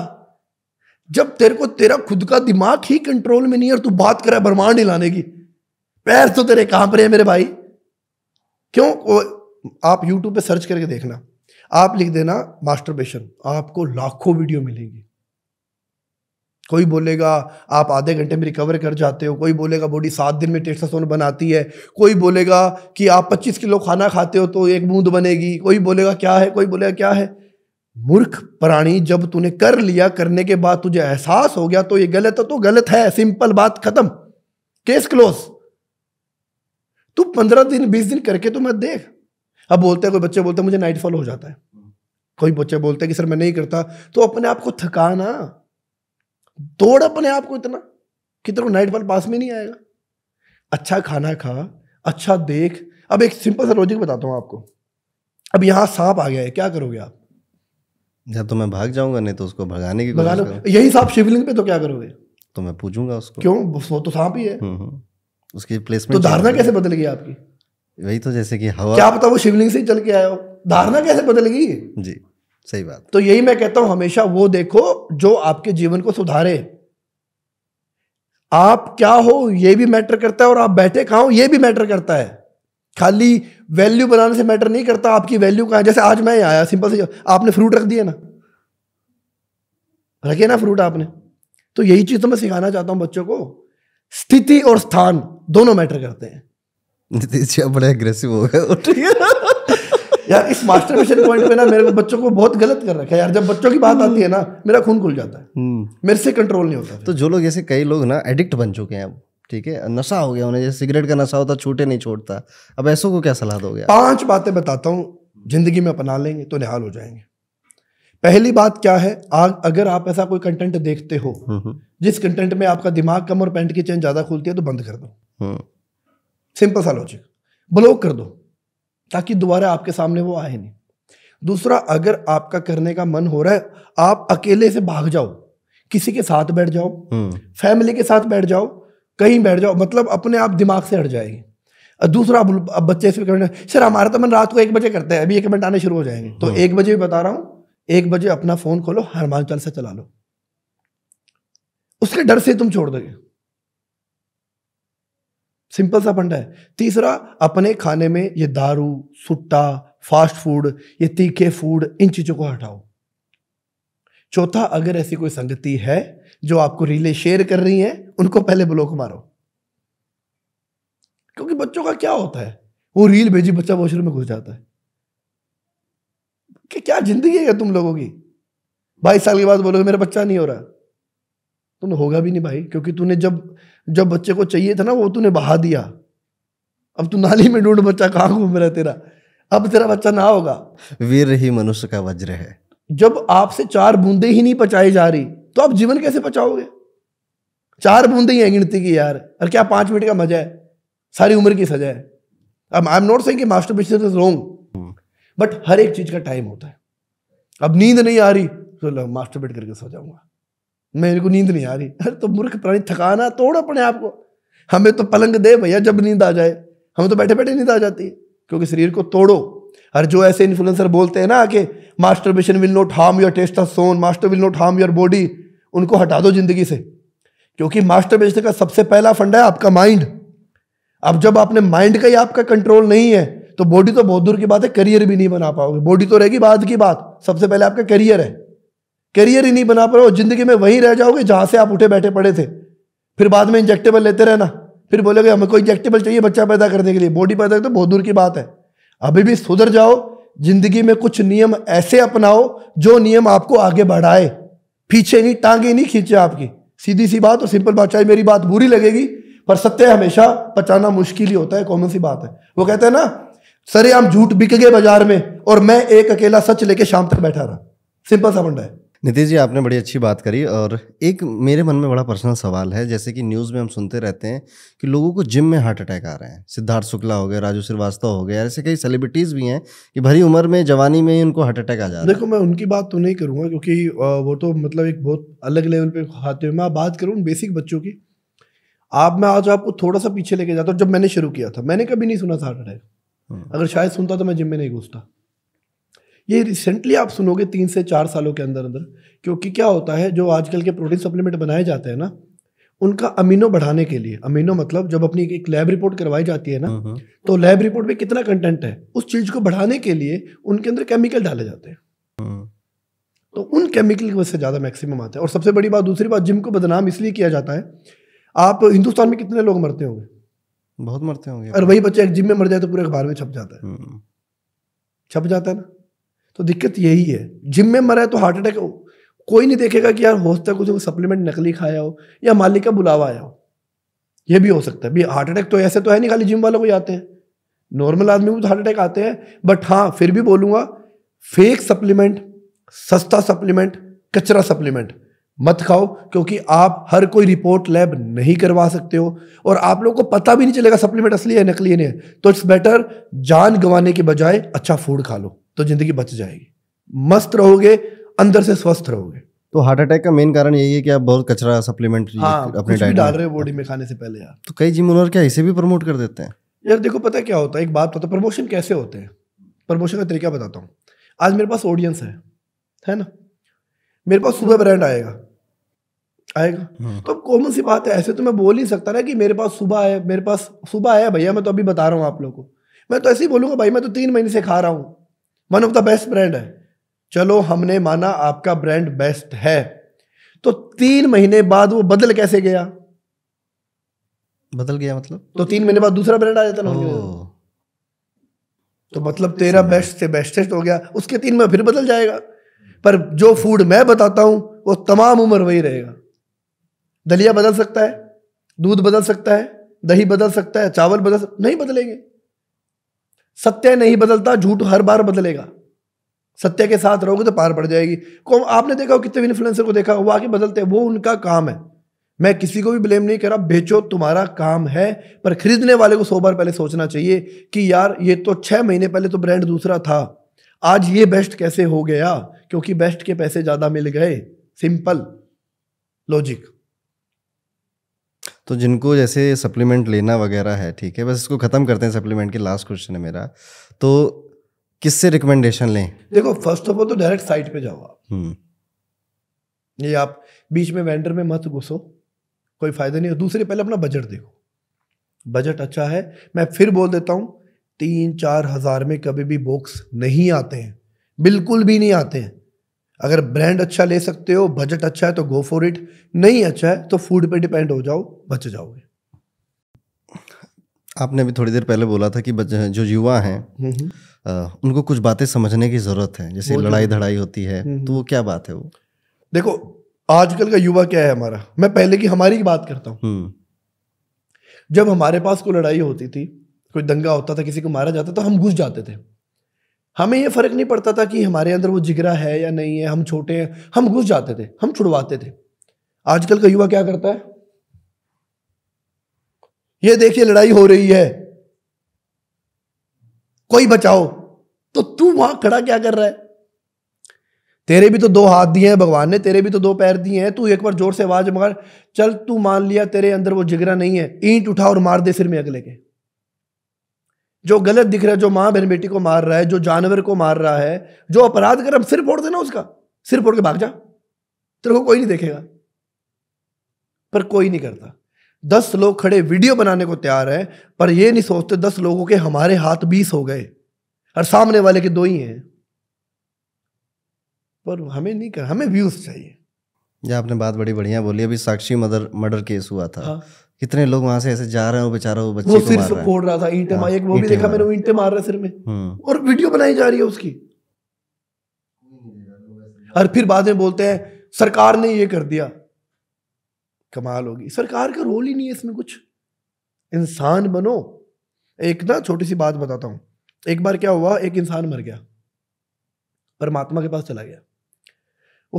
जब तेरे को तेरा खुद का दिमाग ही कंट्रोल में नहीं है और तू बात करे ब्रह्मांड हिलाने की पैर तो तेरे कहां पर है मेरे भाई क्यों आप यूट्यूब पे सर्च करके देखना आप लिख देना मास्टरबेशन आपको लाखों वीडियो मिलेंगी कोई बोलेगा आप आधे घंटे में रिकवर कर जाते हो कोई बोलेगा बॉडी सात दिन में सोन बनाती है कोई बोलेगा कि आप पच्चीस किलो खाना खाते हो तो एक बूंद बनेगी कोई बोलेगा क्या है कोई बोलेगा क्या है मूर्ख प्राणी जब तूने कर लिया करने के बाद तुझे एहसास हो गया तो ये गलत है तो गलत है सिंपल बात खत्म केस क्लोज तू पंद्रह दिन बीस दिन करके तो मैं देख अब बोलते हैं कोई बच्चे बोलते हैं मुझे नाइट फॉल हो जाता है कोई बच्चे बोलते हैं कि सर मैं नहीं करता तो अपने आप को थकाना तोड़ अपने आप को इतना कि तेरे को नाइट फॉल पास में नहीं आएगा अच्छा खाना खा अच्छा देख अब एक सिंपल सा लॉजिक बताता हूं आपको अब यहां सांप आ गया है क्या करोगे आप या तो मैं भाग जाऊंगा नहीं तो उसको भगाने की भगा यही सांप शिवलिंग पे तो क्या करोगे तो मैं पूछूंगा उसको क्यों वो तो सांप ही है हम्म, हम्म। उसकी प्लेसमेंट तो धारणा कैसे बदल गई आपकी वही तो जैसे कि हवा क्या पता वो शिवलिंग से ही चल के आए हो धारणा कैसे बदल गई जी सही बात तो यही मैं कहता हूं हमेशा वो देखो जो आपके जीवन को सुधारे आप क्या हो ये भी मैटर करता है और आप बैठे कहा हो ये भी मैटर करता है खाली वैल्यू बनाने से मैटर नहीं करता आपकी वैल्यू कहाँ जैसे आज मैं आया सिंपल से आपने फ्रूट रख दिया ना रखे ना फ्रूट आपने तो यही चीज़ तो मैं सिखाना चाहता हूँ बच्चों को स्थिति और स्थान दोनों मैटर करते हैं नीतीश बड़े एग्रेसिव हो गए यार इस मास्टर क्वेश्चन पॉइंट पे ना मेरे बच्चों को बहुत गलत कर रखा है यार जब बच्चों की बात आती है ना मेरा खून खुल जाता है हम्म। मेरे से कंट्रोल नहीं होता तो जो लोग ऐसे कई लोग ना एडिक्ट बन चुके हैं अब ठीक है नशा हो गया उन्हें जैसे सिगरेट का नशा होता छूटे नहीं छोड़ता अब ऐसो को क्या सलाह दोगे पांच बातें बताता हूँ जिंदगी में अपना लेंगे तो निहाल हो जाएंगे पहली बात क्या है आग अगर आप ऐसा कोई कंटेंट देखते हो हम्म, हम्म। जिस कंटेंट में आपका दिमाग कम और पेंट की चेन ज्यादा खुलती है तो बंद कर दो सिंपल हम्म। सा लॉजिक ब्लॉक कर दो ताकि दोबारा आपके सामने वो आए नहीं दूसरा अगर आपका करने का मन हो रहा है आप अकेले से भाग जाओ किसी के साथ बैठ जाओ फैमिली के साथ बैठ जाओ कहीं बैठ जाओ मतलब अपने आप दिमाग से हट जाएगी दूसरा अब, बच्चे से करने सर हमारा तो मन रात को एक बजे करते हैं अभी एक मिनट आने शुरू हो जाएंगे तो हम्म। एक बजे भी बता रहा हूँ एक बजे अपना फोन खोलो हनुमान चाल से चला लो उसके डर से तुम छोड़ दोगे सिंपल सा फंडा है तीसरा अपने खाने में ये दारू सुट्टा फास्ट फूड ये तीखे फूड इन चीजों को हटाओ चौथा अगर ऐसी कोई संगति है जो आपको रीले शेयर कर रही है उनको पहले ब्लॉक मारो क्योंकि बच्चों का क्या होता है वो रील भेजी बच्चा वॉशरूम में घुस जाता है कि क्या जिंदगी है तुम लोगों की बाईस साल के बाद बोलोगे मेरा बच्चा नहीं हो रहा तुम तो होगा भी नहीं भाई क्योंकि तूने जब जब बच्चे को चाहिए था ना वो तूने बहा दिया अब तू नाली में ढूंढ बच्चा कहां घूम रहा तेरा अब तेरा बच्चा ना होगा वीर ही मनुष्य का वज्र है जब आपसे चार बूंदे ही नहीं पचाई जा रही तो आप जीवन कैसे पचाओगे चार बूंदे ही हैं गिनती की यार अरे क्या पांच मिनट का मजा है सारी उम्र की सजा है अब आई एम नॉट सेइंग कि मास्टर इज रॉन्ग बट हर एक चीज का टाइम होता है अब नींद नहीं आ रही तो बेट करके सो जाऊंगा मेरे को नींद नहीं आ रही अरे तो मूर्ख प्राणी थकाना तोड़ अपने आप को हमें तो पलंग दे भैया जब नींद आ जाए हमें तो बैठे बैठे नींद आ जाती है क्योंकि शरीर को तोड़ो और जो ऐसे इन्फ्लुएंसर बोलते हैं ना master masturbation will not harm your testosterone master will not harm your body उनको हटा दो जिंदगी से क्योंकि मास्टरबेशन का सबसे पहला फंडा है आपका माइंड अब जब आपने माइंड का ही आपका कंट्रोल नहीं है तो बॉडी तो बहुत दूर की बात है करियर भी नहीं बना पाओगे बॉडी तो रहेगी बाद की बात सबसे पहले आपका करियर है करियर ही नहीं बना पाओ जिंदगी में वहीं रह जाओगे जहां से आप उठे बैठे पड़े थे फिर बाद में इंजेक्टेबल लेते रहना फिर बोलोगे हमको इंजेक्टेबल चाहिए बच्चा पैदा करने के लिए बॉडी पैदा तो बहुत दूर की बात है अभी भी सुधर जाओ जिंदगी में कुछ नियम ऐसे अपनाओ जो नियम आपको आगे बढ़ाए पीछे नहीं टांगे नहीं खींचे आपकी सीधी सी बात और सिंपल बात चाहे मेरी बात बुरी लगेगी पर सत्य हमेशा पचाना मुश्किल ही होता है कॉमन सी बात है वो कहते हैं ना सरे आम झूठ बिक गए बाजार में और मैं एक अकेला सच लेके शाम तक बैठा रहा सिंपल सा बंडा है नीतीश जी आपने बड़ी अच्छी बात करी और एक मेरे मन में बड़ा पर्सनल सवाल है जैसे कि न्यूज़ में हम सुनते रहते हैं कि लोगों को जिम में हार्ट अटैक आ रहे हैं सिद्धार्थ शुक्ला हो गए राजू श्रीवास्तव हो गए ऐसे कई सेलिब्रिटीज़ भी हैं कि भरी उम्र में जवानी में ही उनको हार्ट अटैक आ जाता है देखो मैं उनकी बात तो नहीं करूँगा क्योंकि वो तो मतलब एक बहुत अलग लेवल पर खाते हुए मैं बात करूँ बेसिक बच्चों की आप मैं आज आपको थोड़ा सा पीछे लेके जाता हूँ जब मैंने शुरू किया था मैंने कभी नहीं सुना था हार्ट हम्म। अटैक अगर शायद सुनता तो मैं जिम में नहीं घुसता ये रिसेंटली आप सुनोगे तीन से चार सालों के अंदर अंदर क्योंकि क्या होता है जो आजकल के प्रोटीन सप्लीमेंट बनाए जाते हैं ना उनका अमीनो बढ़ाने के लिए अमीनो मतलब जब अपनी एक लैब रिपोर्ट करवाई जाती है ना हम्म, हम्म। तो लैब रिपोर्ट में कितना कंटेंट है उस चीज को बढ़ाने के लिए उनके अंदर केमिकल डाले जाते हैं हम्म। तो उन केमिकल की वजह से ज़्यादा मैक्सिमम आता है और सबसे बड़ी बात दूसरी बात जिम को बदनाम इसलिए किया जाता है आप हिंदुस्तान में कितने लोग मरते होंगे बहुत मरते होंगे और वही बच्चा एक जिम में मर जाए तो पूरे अखबार में छप जाता है छप जाता है ना तो दिक्कत यही है जिम में मरा है तो हार्ट अटैक कोई नहीं देखेगा कि यार हो सकता है कुछ सप्लीमेंट नकली खाया हो या मालिक का बुलावा आया हो यह भी हो सकता है भी हार्ट अटैक तो ऐसे तो है नहीं खाली जिम वालों को ही आते हैं नॉर्मल आदमी को तो हार्ट अटैक आते हैं बट हाँ फिर भी बोलूँगा फेक सप्लीमेंट सस्ता सप्लीमेंट कचरा सप्लीमेंट मत खाओ क्योंकि आप हर कोई रिपोर्ट लैब नहीं करवा सकते हो और आप लोगों को पता भी नहीं चलेगा सप्लीमेंट असली है नकली है नहीं है तो इट्स बेटर जान गंवाने के बजाय अच्छा फूड खा लो तो जिंदगी बच जाएगी मस्त रहोगे अंदर से स्वस्थ रहोगे तो हार्ट अटैक का मेन कारण यही है कि आप बहुत कचरा सप्लीमेंट हाँ, अपने डाल रहे हो बॉडी में खाने से पहले यार तो कई जिम ओनर क्या इसे भी प्रमोट कर देते हैं यार देखो पता क्या होता है एक बात पता प्रमोशन कैसे होते हैं प्रमोशन का तरीका बताता हूँ आज मेरे पास ऑडियंस है है ना मेरे पास सुबह ब्रांड हम्म। आएगा आएगा हम्म। तो कॉमन सी बात है ऐसे तो मैं बोल ही सकता ना कि मेरे पास सुबह है मेरे पास सुबह आया भैया मैं तो अभी बता रहा हूँ आप लोग को मैं तो ऐसे ही बोलूंगा भाई मैं तो तीन महीने से खा रहा हूँ one of the best brand है चलो हमने माना आपका ब्रांड बेस्ट है तो तीन महीने बाद वो बदल कैसे गया बदल गया मतलब तो तीन महीने बाद दूसरा ब्रांड आ जाता ना तो मतलब तेरा बेस्ट से बेस्टेस्ट हो गया उसके तीन में फिर बदल जाएगा पर जो फूड मैं बताता हूं वो तमाम उम्र वही रहेगा दलिया बदल सकता है दूध बदल सकता है दही बदल सकता है चावल बदल सक... नहीं बदलेंगे सत्य नहीं बदलता झूठ हर बार बदलेगा सत्य के साथ रहोगे तो पार पड़ जाएगी को आपने देखा हो कितने इन्फ्लुएंसर को देखा वो आगे बदलते हैं वो उनका काम है मैं किसी को भी ब्लेम नहीं कर रहा बेचो तुम्हारा काम है पर खरीदने वाले को सौ बार पहले सोचना चाहिए कि यार ये तो छह महीने पहले तो ब्रांड दूसरा था आज ये बेस्ट कैसे हो गया क्योंकि बेस्ट के पैसे ज्यादा मिल गए सिंपल लॉजिक तो जिनको जैसे सप्लीमेंट लेना वगैरह है ठीक है बस इसको ख़त्म करते हैं सप्लीमेंट के लास्ट क्वेश्चन है मेरा तो किससे रिकमेंडेशन लें देखो फर्स्ट ऑफ ऑल तो डायरेक्ट साइट पे जाओ आप हम्म। ये आप बीच में वेंडर में मत घुसो कोई फ़ायदा नहीं हो दूसरे पहले अपना बजट देखो बजट अच्छा है मैं फिर बोल देता हूं तीन चार हज़ार में कभी भी बॉक्स नहीं आते हैं बिल्कुल भी नहीं आते हैं अगर ब्रांड अच्छा ले सकते हो बजट अच्छा है तो गो फॉर इट नहीं अच्छा है तो फूड पे डिपेंड हो जाओ बच जाओगे आपने अभी थोड़ी देर पहले बोला था कि जो युवा हैं हम्म, हम्म। उनको कुछ बातें समझने की ज़रूरत है जैसे लड़ाई धड़ाई होती है हम्म, तो वो क्या बात है वो देखो आजकल का युवा क्या है हमारा मैं पहले की हमारी की बात करता हूँ जब हमारे पास कोई लड़ाई होती थी कोई दंगा होता था किसी को मारा जाता तो हम घुस जाते थे हमें यह फ़र्क नहीं पड़ता था कि हमारे अंदर वो जिगरा है या नहीं है हम छोटे हैं हम घुस जाते थे हम छुड़वाते थे आजकल का युवा क्या करता है ये देखिए लड़ाई हो रही है कोई बचाओ तो तू वहां खड़ा क्या कर रहा है तेरे भी तो दो हाथ दिए हैं भगवान ने तेरे भी तो दो पैर दिए हैं तू एक बार जोर से आवाज मगर चल तू मान लिया तेरे अंदर वो जिगरा नहीं है ईंट उठा और मार दे सिर में अगले के जो गलत दिख रहा है जो माँ बहन बेटी को मार रहा है जो जानवर को मार रहा है जो अपराध कर सिर फोड़ देना उसका सिर फोड़ के भाग जा तेरे को कोई नहीं देखेगा पर कोई नहीं करता दस लोग खड़े वीडियो बनाने को तैयार है पर ये नहीं सोचते दस लोगों के हमारे हाथ बीस हो गए और सामने वाले के दो ही हैं पर हमें नहीं कर हमें व्यूज चाहिए आपने बात बड़ी बढ़िया बोली अभी साक्षी मदर मर्डर केस हुआ था हाँ? कितने लोग वहां से ऐसे जा रहे हो बेचारा वो बच्चे वो सिर से फोड़ रहा था ईंटे हाँ, मार एक वो भी देखा मैंने ईंटे मार रहा सिर में हम्म। और वीडियो बनाई जा रही है उसकी और फिर बाद में बोलते हैं सरकार ने ये कर दिया कमाल होगी सरकार का रोल ही नहीं है इसमें कुछ इंसान बनो एक ना छोटी सी बात बताता हूं एक बार क्या हुआ एक इंसान मर गया परमात्मा के पास चला गया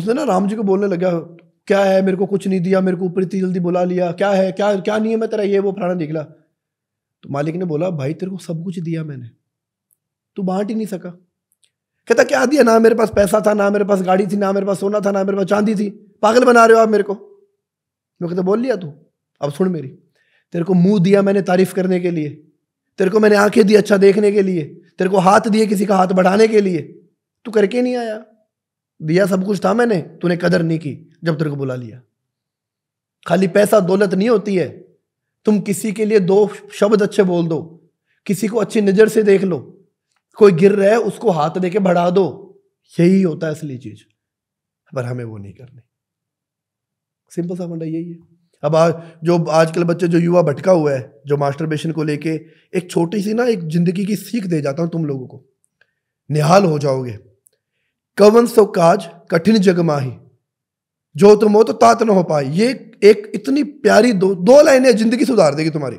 उसने ना राम जी को बोलने लगा क्या है मेरे को कुछ नहीं दिया मेरे को ऊपर इतनी जल्दी बुला लिया क्या है क्या क्या नहीं है मैं तेरा ये वो फलाना निकला तो मालिक ने बोला भाई तेरे को सब कुछ दिया मैंने तू बांट ही नहीं सका कहता क्या दिया ना मेरे पास पैसा था ना मेरे पास गाड़ी थी ना मेरे पास सोना था ना मेरे पास चांदी थी पागल बना रहे हो आप मेरे को मैं कहता बोल लिया तू अब सुन मेरी तेरे को मुंह दिया मैंने तारीफ करने के लिए तेरे को मैंने आंखें दी अच्छा देखने के लिए तेरे को हाथ दिए किसी का हाथ बढ़ाने के लिए तू करके नहीं आया दिया सब कुछ था मैंने तूने कदर नहीं की जब तेरे को बुला लिया खाली पैसा दौलत नहीं होती है तुम किसी के लिए दो शब्द अच्छे बोल दो किसी को अच्छी नज़र से देख लो कोई गिर रहा है उसको हाथ दे के बढ़ा दो यही होता है असली चीज़ पर हमें वो नहीं करनी सिंपल सा मंडा यही है अब आज जो आजकल बच्चे जो युवा भटका हुआ है जो मास्टर को लेके एक छोटी सी ना एक ज़िंदगी की सीख दे जाता हूँ तुम लोगों को निहाल हो जाओगे कवन सो काज कठिन जग माही जो तुम हो तो तात न हो पाए ये एक इतनी प्यारी दो दो लाइनें जिंदगी सुधार देगी तुम्हारी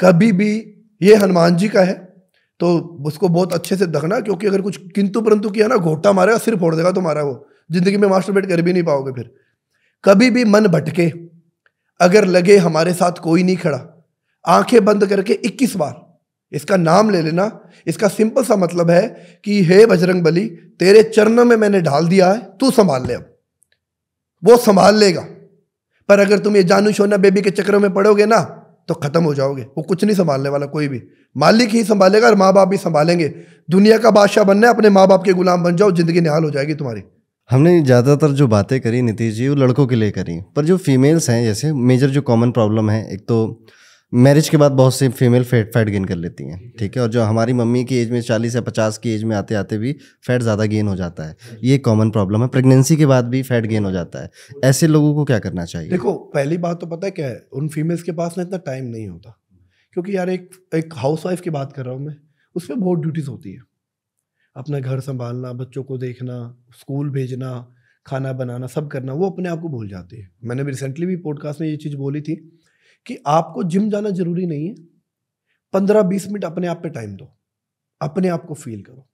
कभी भी ये हनुमान जी का है तो उसको बहुत अच्छे से दखना क्योंकि अगर कुछ किंतु परंतु किया ना घोटा मारेगा सिर फोड़ देगा तुम्हारा वो जिंदगी में मास्टर बेट कर भी नहीं पाओगे फिर कभी भी मन भटके अगर लगे हमारे साथ कोई नहीं खड़ा आंखें बंद करके 21 बार इसका नाम ले लेना इसका सिंपल सा मतलब है कि हे बजरंग बली तेरे चरणों में मैंने ढाल दिया है तू संभाल ले अब वो संभाल लेगा पर अगर तुम ये जानू शोना बेबी के चक्रों में पड़ोगे ना तो खत्म हो जाओगे वो कुछ नहीं संभालने वाला कोई भी मालिक ही संभालेगा और माँ बाप भी संभालेंगे दुनिया का बादशाह बनना है अपने माँ बाप के गुलाम बन जाओ जिंदगी निहाल हो जाएगी तुम्हारी हमने ज़्यादातर जो बातें करी नीतीश जी वो लड़कों के लिए करी पर जो फीमेल्स हैं जैसे मेजर जो कॉमन प्रॉब्लम है एक तो मैरिज के बाद बहुत सी फीमेल फैट फैट गेन कर लेती हैं ठीक है और जो हमारी मम्मी की एज में चालीस या पचास की एज में आते आते भी फैट ज़्यादा गेन हो जाता है ये कॉमन प्रॉब्लम है प्रेगनेंसी के बाद भी फैट गेन हो जाता है ऐसे लोगों को क्या करना चाहिए देखो पहली बात तो पता है क्या है उन फीमेल्स के पास ना इतना टाइम नहीं होता क्योंकि यार एक एक हाउस वाइफ की बात कर रहा हूँ मैं उसमें बहुत ड्यूटीज़ होती है अपना घर संभालना बच्चों को देखना स्कूल भेजना खाना बनाना सब करना वो अपने आप को भूल जाती है मैंने रिसेंटली भी पॉडकास्ट में ये चीज़ बोली थी कि आपको जिम जाना जरूरी नहीं है पंद्रह बीस मिनट अपने आप पे टाइम दो अपने आप को फील करो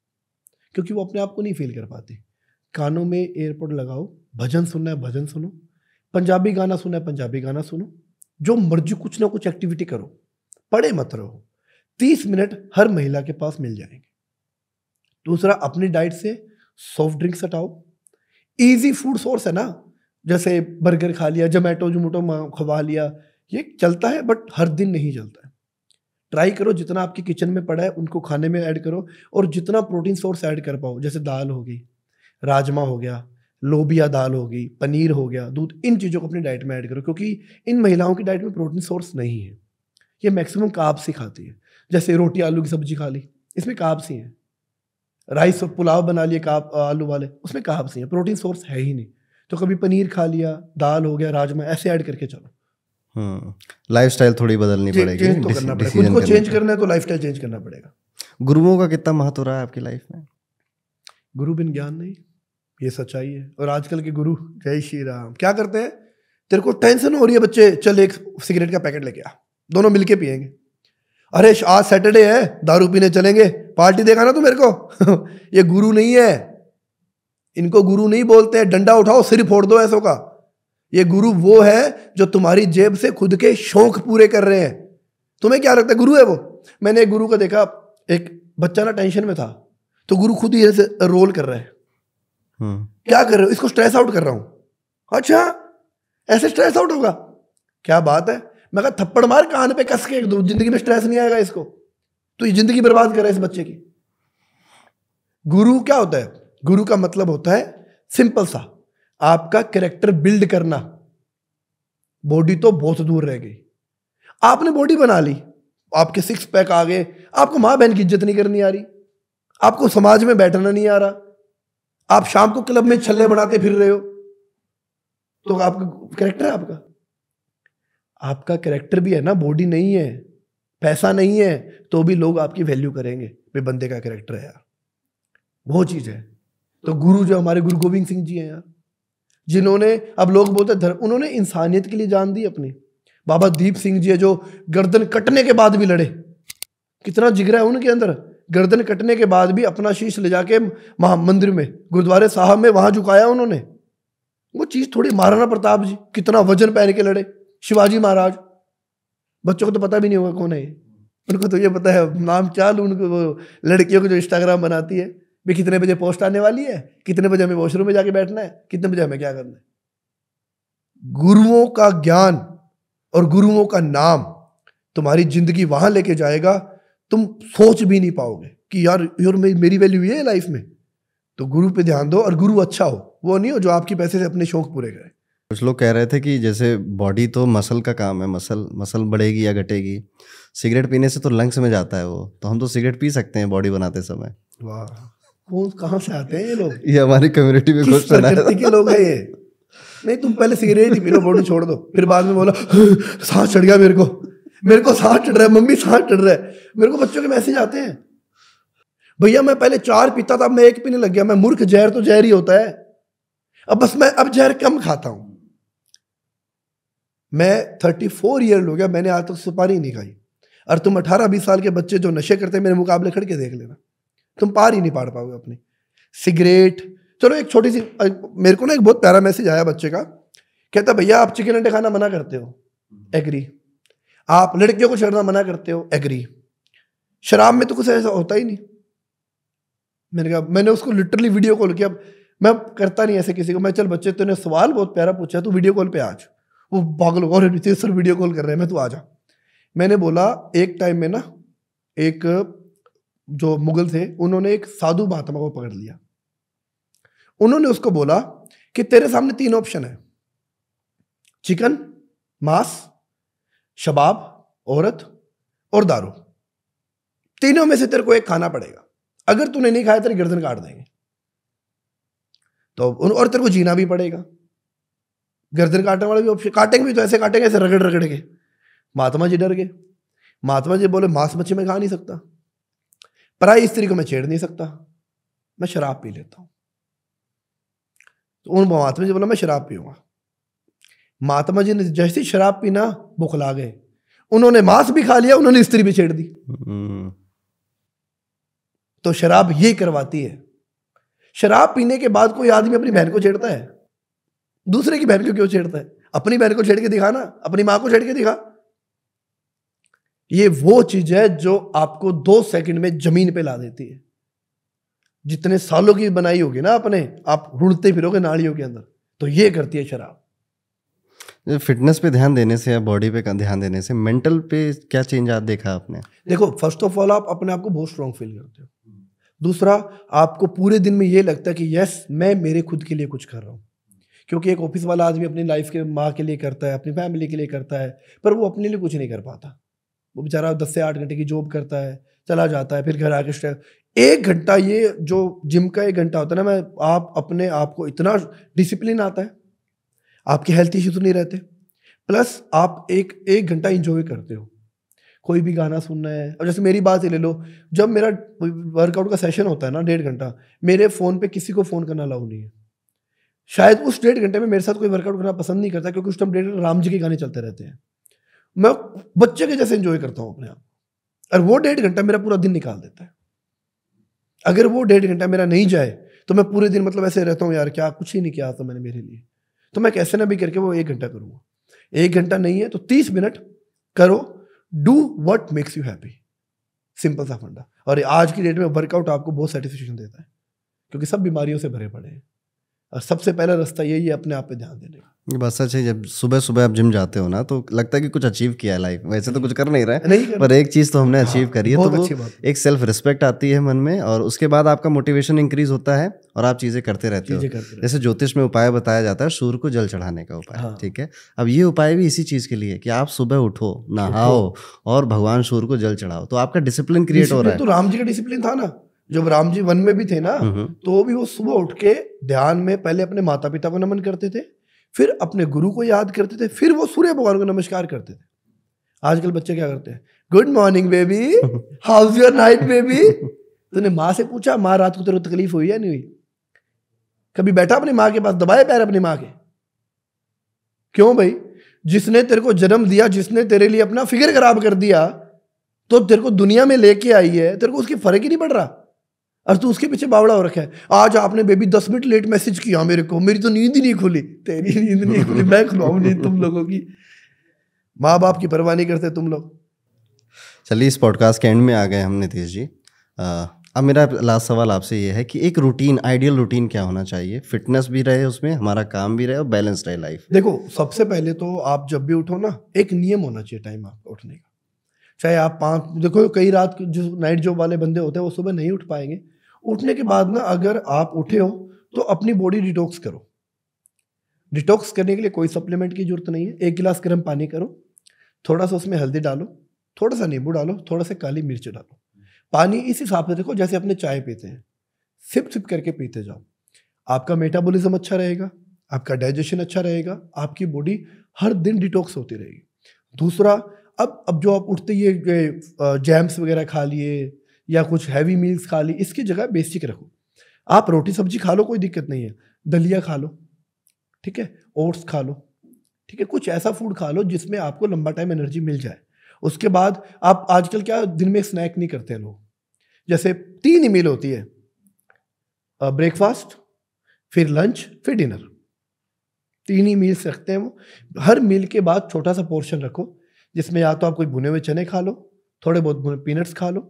क्योंकि वो अपने आप को नहीं फील कर पाते कानों में एयरपोर्ट लगाओ भजन सुनना है भजन सुनो पंजाबी गाना सुना है पंजाबी गाना सुनो जो मर्जी कुछ ना कुछ एक्टिविटी करो पढ़े मत रहो तीस मिनट हर महिला के पास मिल जाएंगे दूसरा अपनी डाइट से सॉफ्ट ड्रिंक्स हटाओ ईजी फूड सोर्स है ना जैसे बर्गर खा लिया जोमेटो जोमेटो खवा लिया ये चलता है बट हर दिन नहीं चलता है ट्राई करो जितना आपके किचन में पड़ा है उनको खाने में ऐड करो और जितना प्रोटीन सोर्स ऐड कर पाओ जैसे दाल हो गई राजमा हो गया लोबिया दाल हो गई पनीर हो गया दूध इन चीज़ों को अपनी डाइट में ऐड करो क्योंकि इन महिलाओं की डाइट में प्रोटीन सोर्स नहीं है ये मैक्सिमम काप ही खाती है जैसे रोटी आलू की सब्जी खा ली इसमें काप ही हैं राइस और पुलाव बना लिए काप आलू वाले उसमें काप्स ही हैं प्रोटीन सोर्स है ही नहीं तो कभी पनीर खा लिया दाल हो गया राजमा ऐसे ऐड करके चलो लाइफ हम्म। स्टाइल थोड़ी बदलनी पड़ेगी तो करना पड़ेगा चेंज करना है तो लाइफ स्टाइल चेंज करना पड़ेगा गुरुओं का कितना महत्व रहा है आपकी लाइफ में गुरु बिन ज्ञान नहीं ये सच्चाई है और आजकल के गुरु जय श्री राम क्या करते हैं तेरे को टेंशन हो रही है बच्चे चल एक सिगरेट का पैकेट लेके आ दोनों मिलके पियेंगे अरे आज सैटरडे है दारू पीने चलेंगे पार्टी देखा ना तू मेरे को ये गुरु नहीं है इनको गुरु नहीं बोलते डंडा उठाओ सिर फोड़ दो ऐसों का ये गुरु वो है जो तुम्हारी जेब से खुद के शौक पूरे कर रहे हैं तुम्हें क्या लगता है गुरु है वो मैंने एक गुरु को देखा एक बच्चा ना टेंशन में था तो गुरु खुद ही ऐसे रोल कर रहा है हम्म। क्या कर रहे हो इसको स्ट्रेस आउट कर रहा हूं अच्छा ऐसे स्ट्रेस आउट होगा क्या बात है मैं कहा थप्पड़ मार कान पे कस के एक दो जिंदगी में स्ट्रेस नहीं आएगा इसको तो ये जिंदगी बर्बाद कर रहा है इस बच्चे की गुरु क्या होता है गुरु का मतलब होता है सिंपल सा आपका करेक्टर बिल्ड करना बॉडी तो बहुत दूर रह गई आपने बॉडी बना ली आपके सिक्स पैक आ गए आपको मां बहन की इज्जत नहीं करनी आ रही आपको समाज में बैठना नहीं आ रहा आप शाम को क्लब में छल्ले बनाते फिर रहे हो तो आपका करेक्टर है आपका आपका करेक्टर भी है ना बॉडी नहीं है पैसा नहीं है तो भी लोग आपकी वैल्यू करेंगे भाई बंदे का करेक्टर है यार वो चीज़ है तो गुरु जो हमारे गुरु गोविंद सिंह जी हैं यार जिन्होंने अब लोग बोलते धर्म उन्होंने इंसानियत के लिए जान दी अपनी बाबा दीप सिंह जी है जो गर्दन कटने के बाद भी लड़े कितना जिगरा है उनके अंदर गर्दन कटने के बाद भी अपना शीश ले जाके महा मंदिर में गुरुद्वारे साहब में वहां झुकाया उन्होंने वो चीज़ थोड़ी महाराणा प्रताप जी कितना वजन पहन के लड़े शिवाजी महाराज बच्चों को तो पता भी नहीं होगा कौन है उनको तो ये पता है नाम चाल उनको लड़कियों को जो इंस्टाग्राम बनाती है भी कितने बजे पोस्ट आने वाली है कितने बजे हमें वॉशरूम में जाके बैठना है कितने बजे हमें क्या करना है गुरुओं का ज्ञान और गुरुओं का नाम तुम्हारी जिंदगी वहां लेके जाएगा तुम सोच भी नहीं पाओगे कि यार यार मेरी वैल्यू ये है लाइफ में तो गुरु पे ध्यान दो और गुरु अच्छा हो वो नहीं हो जो आपके पैसे से अपने शौक पूरे करे कुछ लोग कह रहे थे कि जैसे बॉडी तो मसल का काम है मसल मसल बढ़ेगी या घटेगी सिगरेट पीने से तो लंग्स में जाता है वो तो हम तो सिगरेट पी सकते हैं बॉडी बनाते समय वाह कहां कहाँ से आते हैं ये लोग ये हमारी कम्युनिटी में घुस प्रकृति के लोग हैं ये नहीं तुम पहले सिगरेट ही पीलो बोर्ड छोड़ दो फिर बाद में बोला सांस चढ़ गया मेरे को मेरे को सांस चढ़ रहा है मम्मी सांस चढ़ रहा है मेरे को बच्चों के मैसेज आते हैं भैया मैं पहले चार पीता था मैं एक पीने लग गया मैं मूर्ख जहर तो जहर ही होता है अब बस मैं अब जहर कम खाता हूं मैं थर्टी फोर ईयर हो गया मैंने आज तक सुपारी नहीं खाई और तुम अठारह बीस साल के बच्चे जो नशे करते हैं मेरे मुकाबले खड़के देख लेना तुम पार ही नहीं पार पाओगे अपनी सिगरेट चलो एक छोटी सी मेरे को ना एक बहुत प्यारा मैसेज आया बच्चे का कहता भैया आप चिकन अंडे खाना मना करते हो एग्री आप लड़कियों को छेड़ना मना करते हो एग्री शराब में तो कुछ ऐसा होता ही नहीं मैंने कहा मैंने उसको लिटरली वीडियो कॉल किया मैं करता नहीं ऐसे किसी को मैं चल बच्चे तूने सवाल बहुत प्यारा पूछा तू वीडियो कॉल पे आज वो पागल और सर वीडियो कॉल कर रहे हैं मैं तू तो आ जा मैंने बोला एक टाइम में ना एक जो मुगल थे उन्होंने एक साधु महात्मा को पकड़ लिया उन्होंने उसको बोला कि तेरे सामने तीन ऑप्शन है चिकन मांस शबाब औरत और दारू तीनों में से तेरे को एक खाना पड़ेगा अगर तूने नहीं खाया तेरे गर्दन काट देंगे तो और तेरे को जीना भी पड़ेगा गर्दन काटने वाला भी ऑप्शन काटेंगे भी तो ऐसे काटेंगे ऐसे रगड़ रगड़ के महात्मा जी डर गए महात्मा जी बोले मांस मच्छी में खा नहीं सकता पराई स्त्री को मैं छेड़ नहीं सकता मैं शराब पी लेता हूँ तो उन महात्मा जी बोला मैं शराब पीऊँगा महात्मा जी ने जैसी शराब पीना बुखला गए उन्होंने मांस भी खा लिया उन्होंने स्त्री भी छेड़ दी हम्म। तो शराब ये करवाती है शराब पीने के बाद कोई आदमी अपनी बहन को छेड़ता है दूसरे की बहन को क्यों छेड़ता है अपनी बहन को छेड़ के दिखा ना अपनी माँ को छेड़ के दिखा ये वो चीज है जो आपको दो सेकंड में जमीन पे ला देती है जितने सालों की बनाई होगी ना आपने आप रुड़ते फिरोगे नाड़ियों के अंदर तो ये करती है शराब फिटनेस पे ध्यान देने से या बॉडी पे ध्यान देने से मेंटल पे क्या चेंज आप देखा आपने देखो फर्स्ट ऑफ ऑल आप अपने आप को बहुत स्ट्रांग फील करते हो दूसरा आपको पूरे दिन में ये लगता है कि यस मैं मेरे खुद के लिए कुछ कर रहा हूँ क्योंकि एक ऑफिस वाला आदमी अपनी लाइफ के माँ के लिए करता है अपनी फैमिली के लिए करता है पर वो अपने लिए कुछ नहीं कर पाता वो बेचारा दस से आठ घंटे की जॉब करता है चला जाता है फिर घर आके एक घंटा ये जो जिम का एक घंटा होता है ना मैं आप अपने आप को इतना डिसिप्लिन आता है आपके हेल्थ इश्यूज नहीं रहते प्लस आप एक एक घंटा इंजॉय करते हो कोई भी गाना सुनना है अब जैसे मेरी बात ही ले लो जब मेरा वर्कआउट का सेशन होता है ना डेढ़ घंटा मेरे फ़ोन पे किसी को फ़ोन करना अलाउ नहीं है शायद उस डेढ़ घंटे में मेरे साथ कोई वर्कआउट करना पसंद नहीं करता क्योंकि उस टाइम डेढ़ राम जी के गाने चलते रहते हैं मैं बच्चे के जैसे इंजॉय करता हूँ अपने आप और वो डेढ़ घंटा मेरा पूरा दिन निकाल देता है अगर वो डेढ़ घंटा मेरा नहीं जाए तो मैं पूरे दिन मतलब ऐसे रहता हूँ यार क्या कुछ ही नहीं किया था मैंने मेरे लिए तो मैं कैसे ना भी करके वो एक घंटा करूँगा एक घंटा नहीं है तो तीस मिनट करो do what makes you happy simple सा फंडा और आज की डेट में वर्कआउट आपको बहुत सेटिस्फेक्शन देता है क्योंकि सब बीमारियों से भरे पड़े हैं और सबसे पहला रास्ता यही है अपने आप पे ध्यान देने का ये बात सच है जब सुबह सुबह आप जिम जाते हो ना तो लगता है कि कुछ अचीव किया है लाइफ वैसे तो कुछ कर नहीं रहा है नहीं पर एक चीज़ तो हमने अचीव हाँ, करी है तो वो एक सेल्फ रिस्पेक्ट आती है मन में और उसके बाद आपका मोटिवेशन इंक्रीज होता है और आप चीज़ें करते रहते हो जैसे ज्योतिष में उपाय बताया जाता है सूर्य को जल चढ़ाने का उपाय हाँ। ठीक है अब ये उपाय भी इसी चीज़ के लिए कि आप सुबह उठो नहाओ और भगवान सूर्य को जल चढ़ाओ तो आपका डिसिप्लिन क्रिएट हो रहा है तो राम जी का डिसिप्लिन था ना जब राम जी वन में भी थे ना हम्म, हम्म। तो वो भी वो सुबह उठ के ध्यान में पहले अपने माता पिता को नमन करते थे फिर अपने गुरु को याद करते थे फिर वो सूर्य भगवान को नमस्कार करते थे आजकल बच्चे क्या करते हैं good morning baby how's your night baby तूने माँ से पूछा माँ रात को तेरे तकलीफ हुई या नहीं हुई कभी बैठा अपनी माँ के पास दबाए पैर अपनी माँ के क्यों भाई जिसने तेरे को जन्म दिया जिसने तेरे लिए अपना फिगर खराब कर दिया तो तेरे को दुनिया में लेके आई है तेरे को उसकी फर्क ही नहीं पड़ रहा और तू उसके पीछे बावड़ा हो रखा है आज आपने बेबी दस मिनट लेट मैसेज किया मेरे को मेरी तो नींद ही नहीं खुली तेरी नींद नहीं खुली मैं खुलाऊ नींद तुम लोगों की माँ बाप की परवाह नहीं करते तुम लोग चलिए इस पॉडकास्ट के एंड में आ गए हम नितेश जी अब मेरा लास्ट सवाल आपसे ये है कि एक रूटीन आइडियल रूटीन क्या होना चाहिए फिटनेस भी रहे उसमें हमारा काम भी रहे और बैलेंस रहे लाइफ देखो सबसे पहले तो आप जब भी उठो ना एक नियम होना चाहिए टाइम आपका उठने का चाहे आप पाँच देखो कई रात जो नाइट जॉब वाले बंदे होते हैं वो सुबह नहीं उठ पाएंगे उठने के बाद ना अगर आप उठे हो तो अपनी बॉडी डिटॉक्स करो डिटॉक्स करने के लिए कोई सप्लीमेंट की जरूरत नहीं है एक गिलास गर्म पानी करो थोड़ा सा उसमें हल्दी डालो थोड़ा सा नींबू डालो थोड़ा सा काली मिर्च डालो पानी इस हिसाब से देखो जैसे अपने चाय पीते हैं सिप सिप करके पीते जाओ आपका मेटाबॉलिज्म अच्छा रहेगा आपका डाइजेशन अच्छा रहेगा आपकी बॉडी हर दिन डिटॉक्स होती रहेगी दूसरा अब अब जो आप उठते ये जैम्स वगैरह खा लिए या कुछ हैवी मील्स खा ली इसकी जगह बेसिक रखो आप रोटी सब्जी खा लो कोई दिक्कत नहीं है दलिया खा लो ठीक है ओट्स खा लो ठीक है कुछ ऐसा फूड खा लो जिसमें आपको लंबा टाइम एनर्जी मिल जाए उसके बाद आप आजकल क्या दिन में स्नैक नहीं करते लोग जैसे तीन ही मील होती है ब्रेकफास्ट फिर लंच फिर डिनर तीन ही मील्स रखते हैं वो हर मील के बाद छोटा सा पोर्शन रखो जिसमें या तो आप कोई भुने हुए चने खा लो थोड़े बहुत पीनट्स खा लो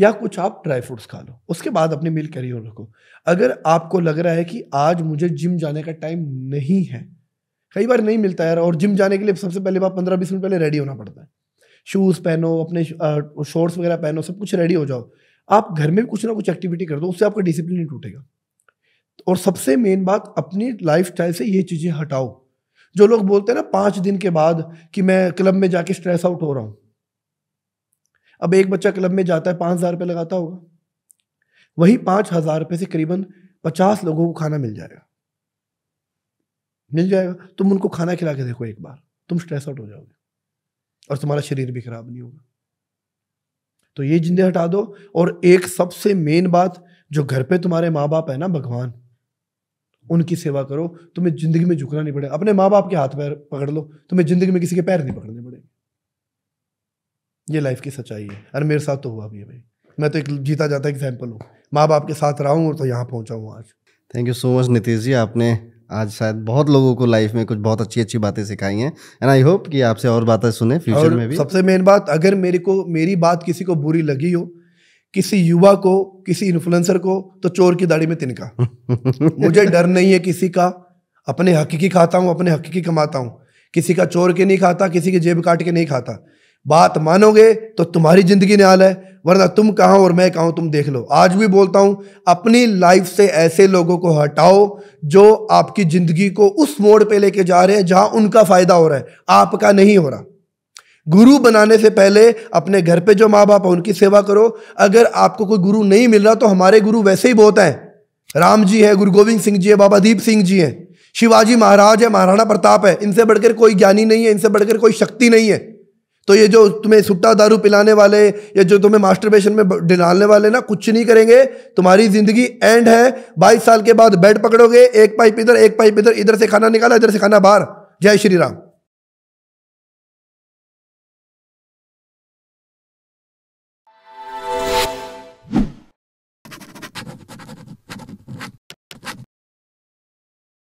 या कुछ आप ड्राई फ्रूट्स खा लो उसके बाद अपने मील कैरी ऑन रखो अगर आपको लग रहा है कि आज मुझे जिम जाने का टाइम नहीं है कई बार नहीं मिलता यार और जिम जाने के लिए सबसे पहले बात पंद्रह बीस मिनट पहले रेडी होना पड़ता है शूज़ पहनो अपने शॉर्ट्स वगैरह पहनो सब कुछ रेडी हो जाओ आप घर में भी कुछ ना कुछ एक्टिविटी कर दो उससे आपका डिसिप्लिन नहीं टूटेगा और सबसे मेन बात अपनी लाइफ से ये चीज़ें हटाओ जो लोग बोलते हैं ना पाँच दिन के बाद कि मैं क्लब में जाके स्ट्रेस आउट हो रहा हूँ अब एक बच्चा क्लब में जाता है पाँच हज़ार रुपये लगाता होगा वही पाँच हज़ार रुपये से करीबन पचास लोगों को खाना मिल जाएगा मिल जाएगा तुम उनको खाना खिला के देखो एक बार तुम स्ट्रेस आउट हो जाओगे और तुम्हारा शरीर भी खराब नहीं होगा तो ये जिंदे हटा दो और एक सबसे मेन बात जो घर पे तुम्हारे माँ बाप है ना भगवान उनकी सेवा करो तुम्हें जिंदगी में झुकना नहीं पड़ेगा अपने माँ बाप के हाथ पैर पकड़ लो तुम्हें जिंदगी में किसी के पैर नहीं पकड़ने पड़ेंगे ये लाइफ की सच्चाई है अरे मेरे साथ तो हुआ भी है भाई मैं तो एक जीता जाता एग्जाम्पल हूँ माँ बाप के साथ रहा हूँ और तो यहाँ पहुँचा हूँ आज thank you so much Nitish ji आपने आज शायद बहुत लोगों को लाइफ में कुछ बहुत अच्छी अच्छी बातें सिखाई हैं एंड आई होप कि आपसे और बातें सुने फ्यूचर में भी सबसे मेन बात अगर मेरे को मेरी बात किसी को बुरी लगी हो किसी युवा को किसी इन्फ्लुएंसर को तो चोर की दाढ़ी में तिनका मुझे डर नहीं है किसी का अपने हकीकी खाता हूँ अपने हकीकी कमाता हूँ किसी का चोर के नहीं खाता किसी की जेब काट के नहीं खाता बात मानोगे तो तुम्हारी जिंदगी निहाल है वरना तुम कहाँ और मैं कहाँ तुम देख लो आज भी बोलता हूँ अपनी लाइफ से ऐसे लोगों को हटाओ जो आपकी जिंदगी को उस मोड़ पे लेके जा रहे हैं जहाँ उनका फायदा हो रहा है आपका नहीं हो रहा गुरु बनाने से पहले अपने घर पे जो माँ बाप है उनकी सेवा करो अगर आपको कोई गुरु नहीं मिल रहा तो हमारे गुरु वैसे ही बहुत हैं राम जी है गुरु गोविंद सिंह जी है बाबा दीप सिंह जी हैं शिवाजी महाराज है महाराणा प्रताप है इनसे बढ़कर कोई ज्ञानी नहीं है इनसे बढ़कर कोई शक्ति नहीं है तो ये जो तुम्हें सुट्टा दारू पिलाने वाले या जो तुम्हें मास्टरबेशन में डालने वाले ना कुछ नहीं करेंगे तुम्हारी जिंदगी एंड है बाईस साल के बाद बेड पकड़ोगे एक पाइप इधर एक पाइप इधर इधर से खाना निकाला इधर से खाना बाहर जय श्री राम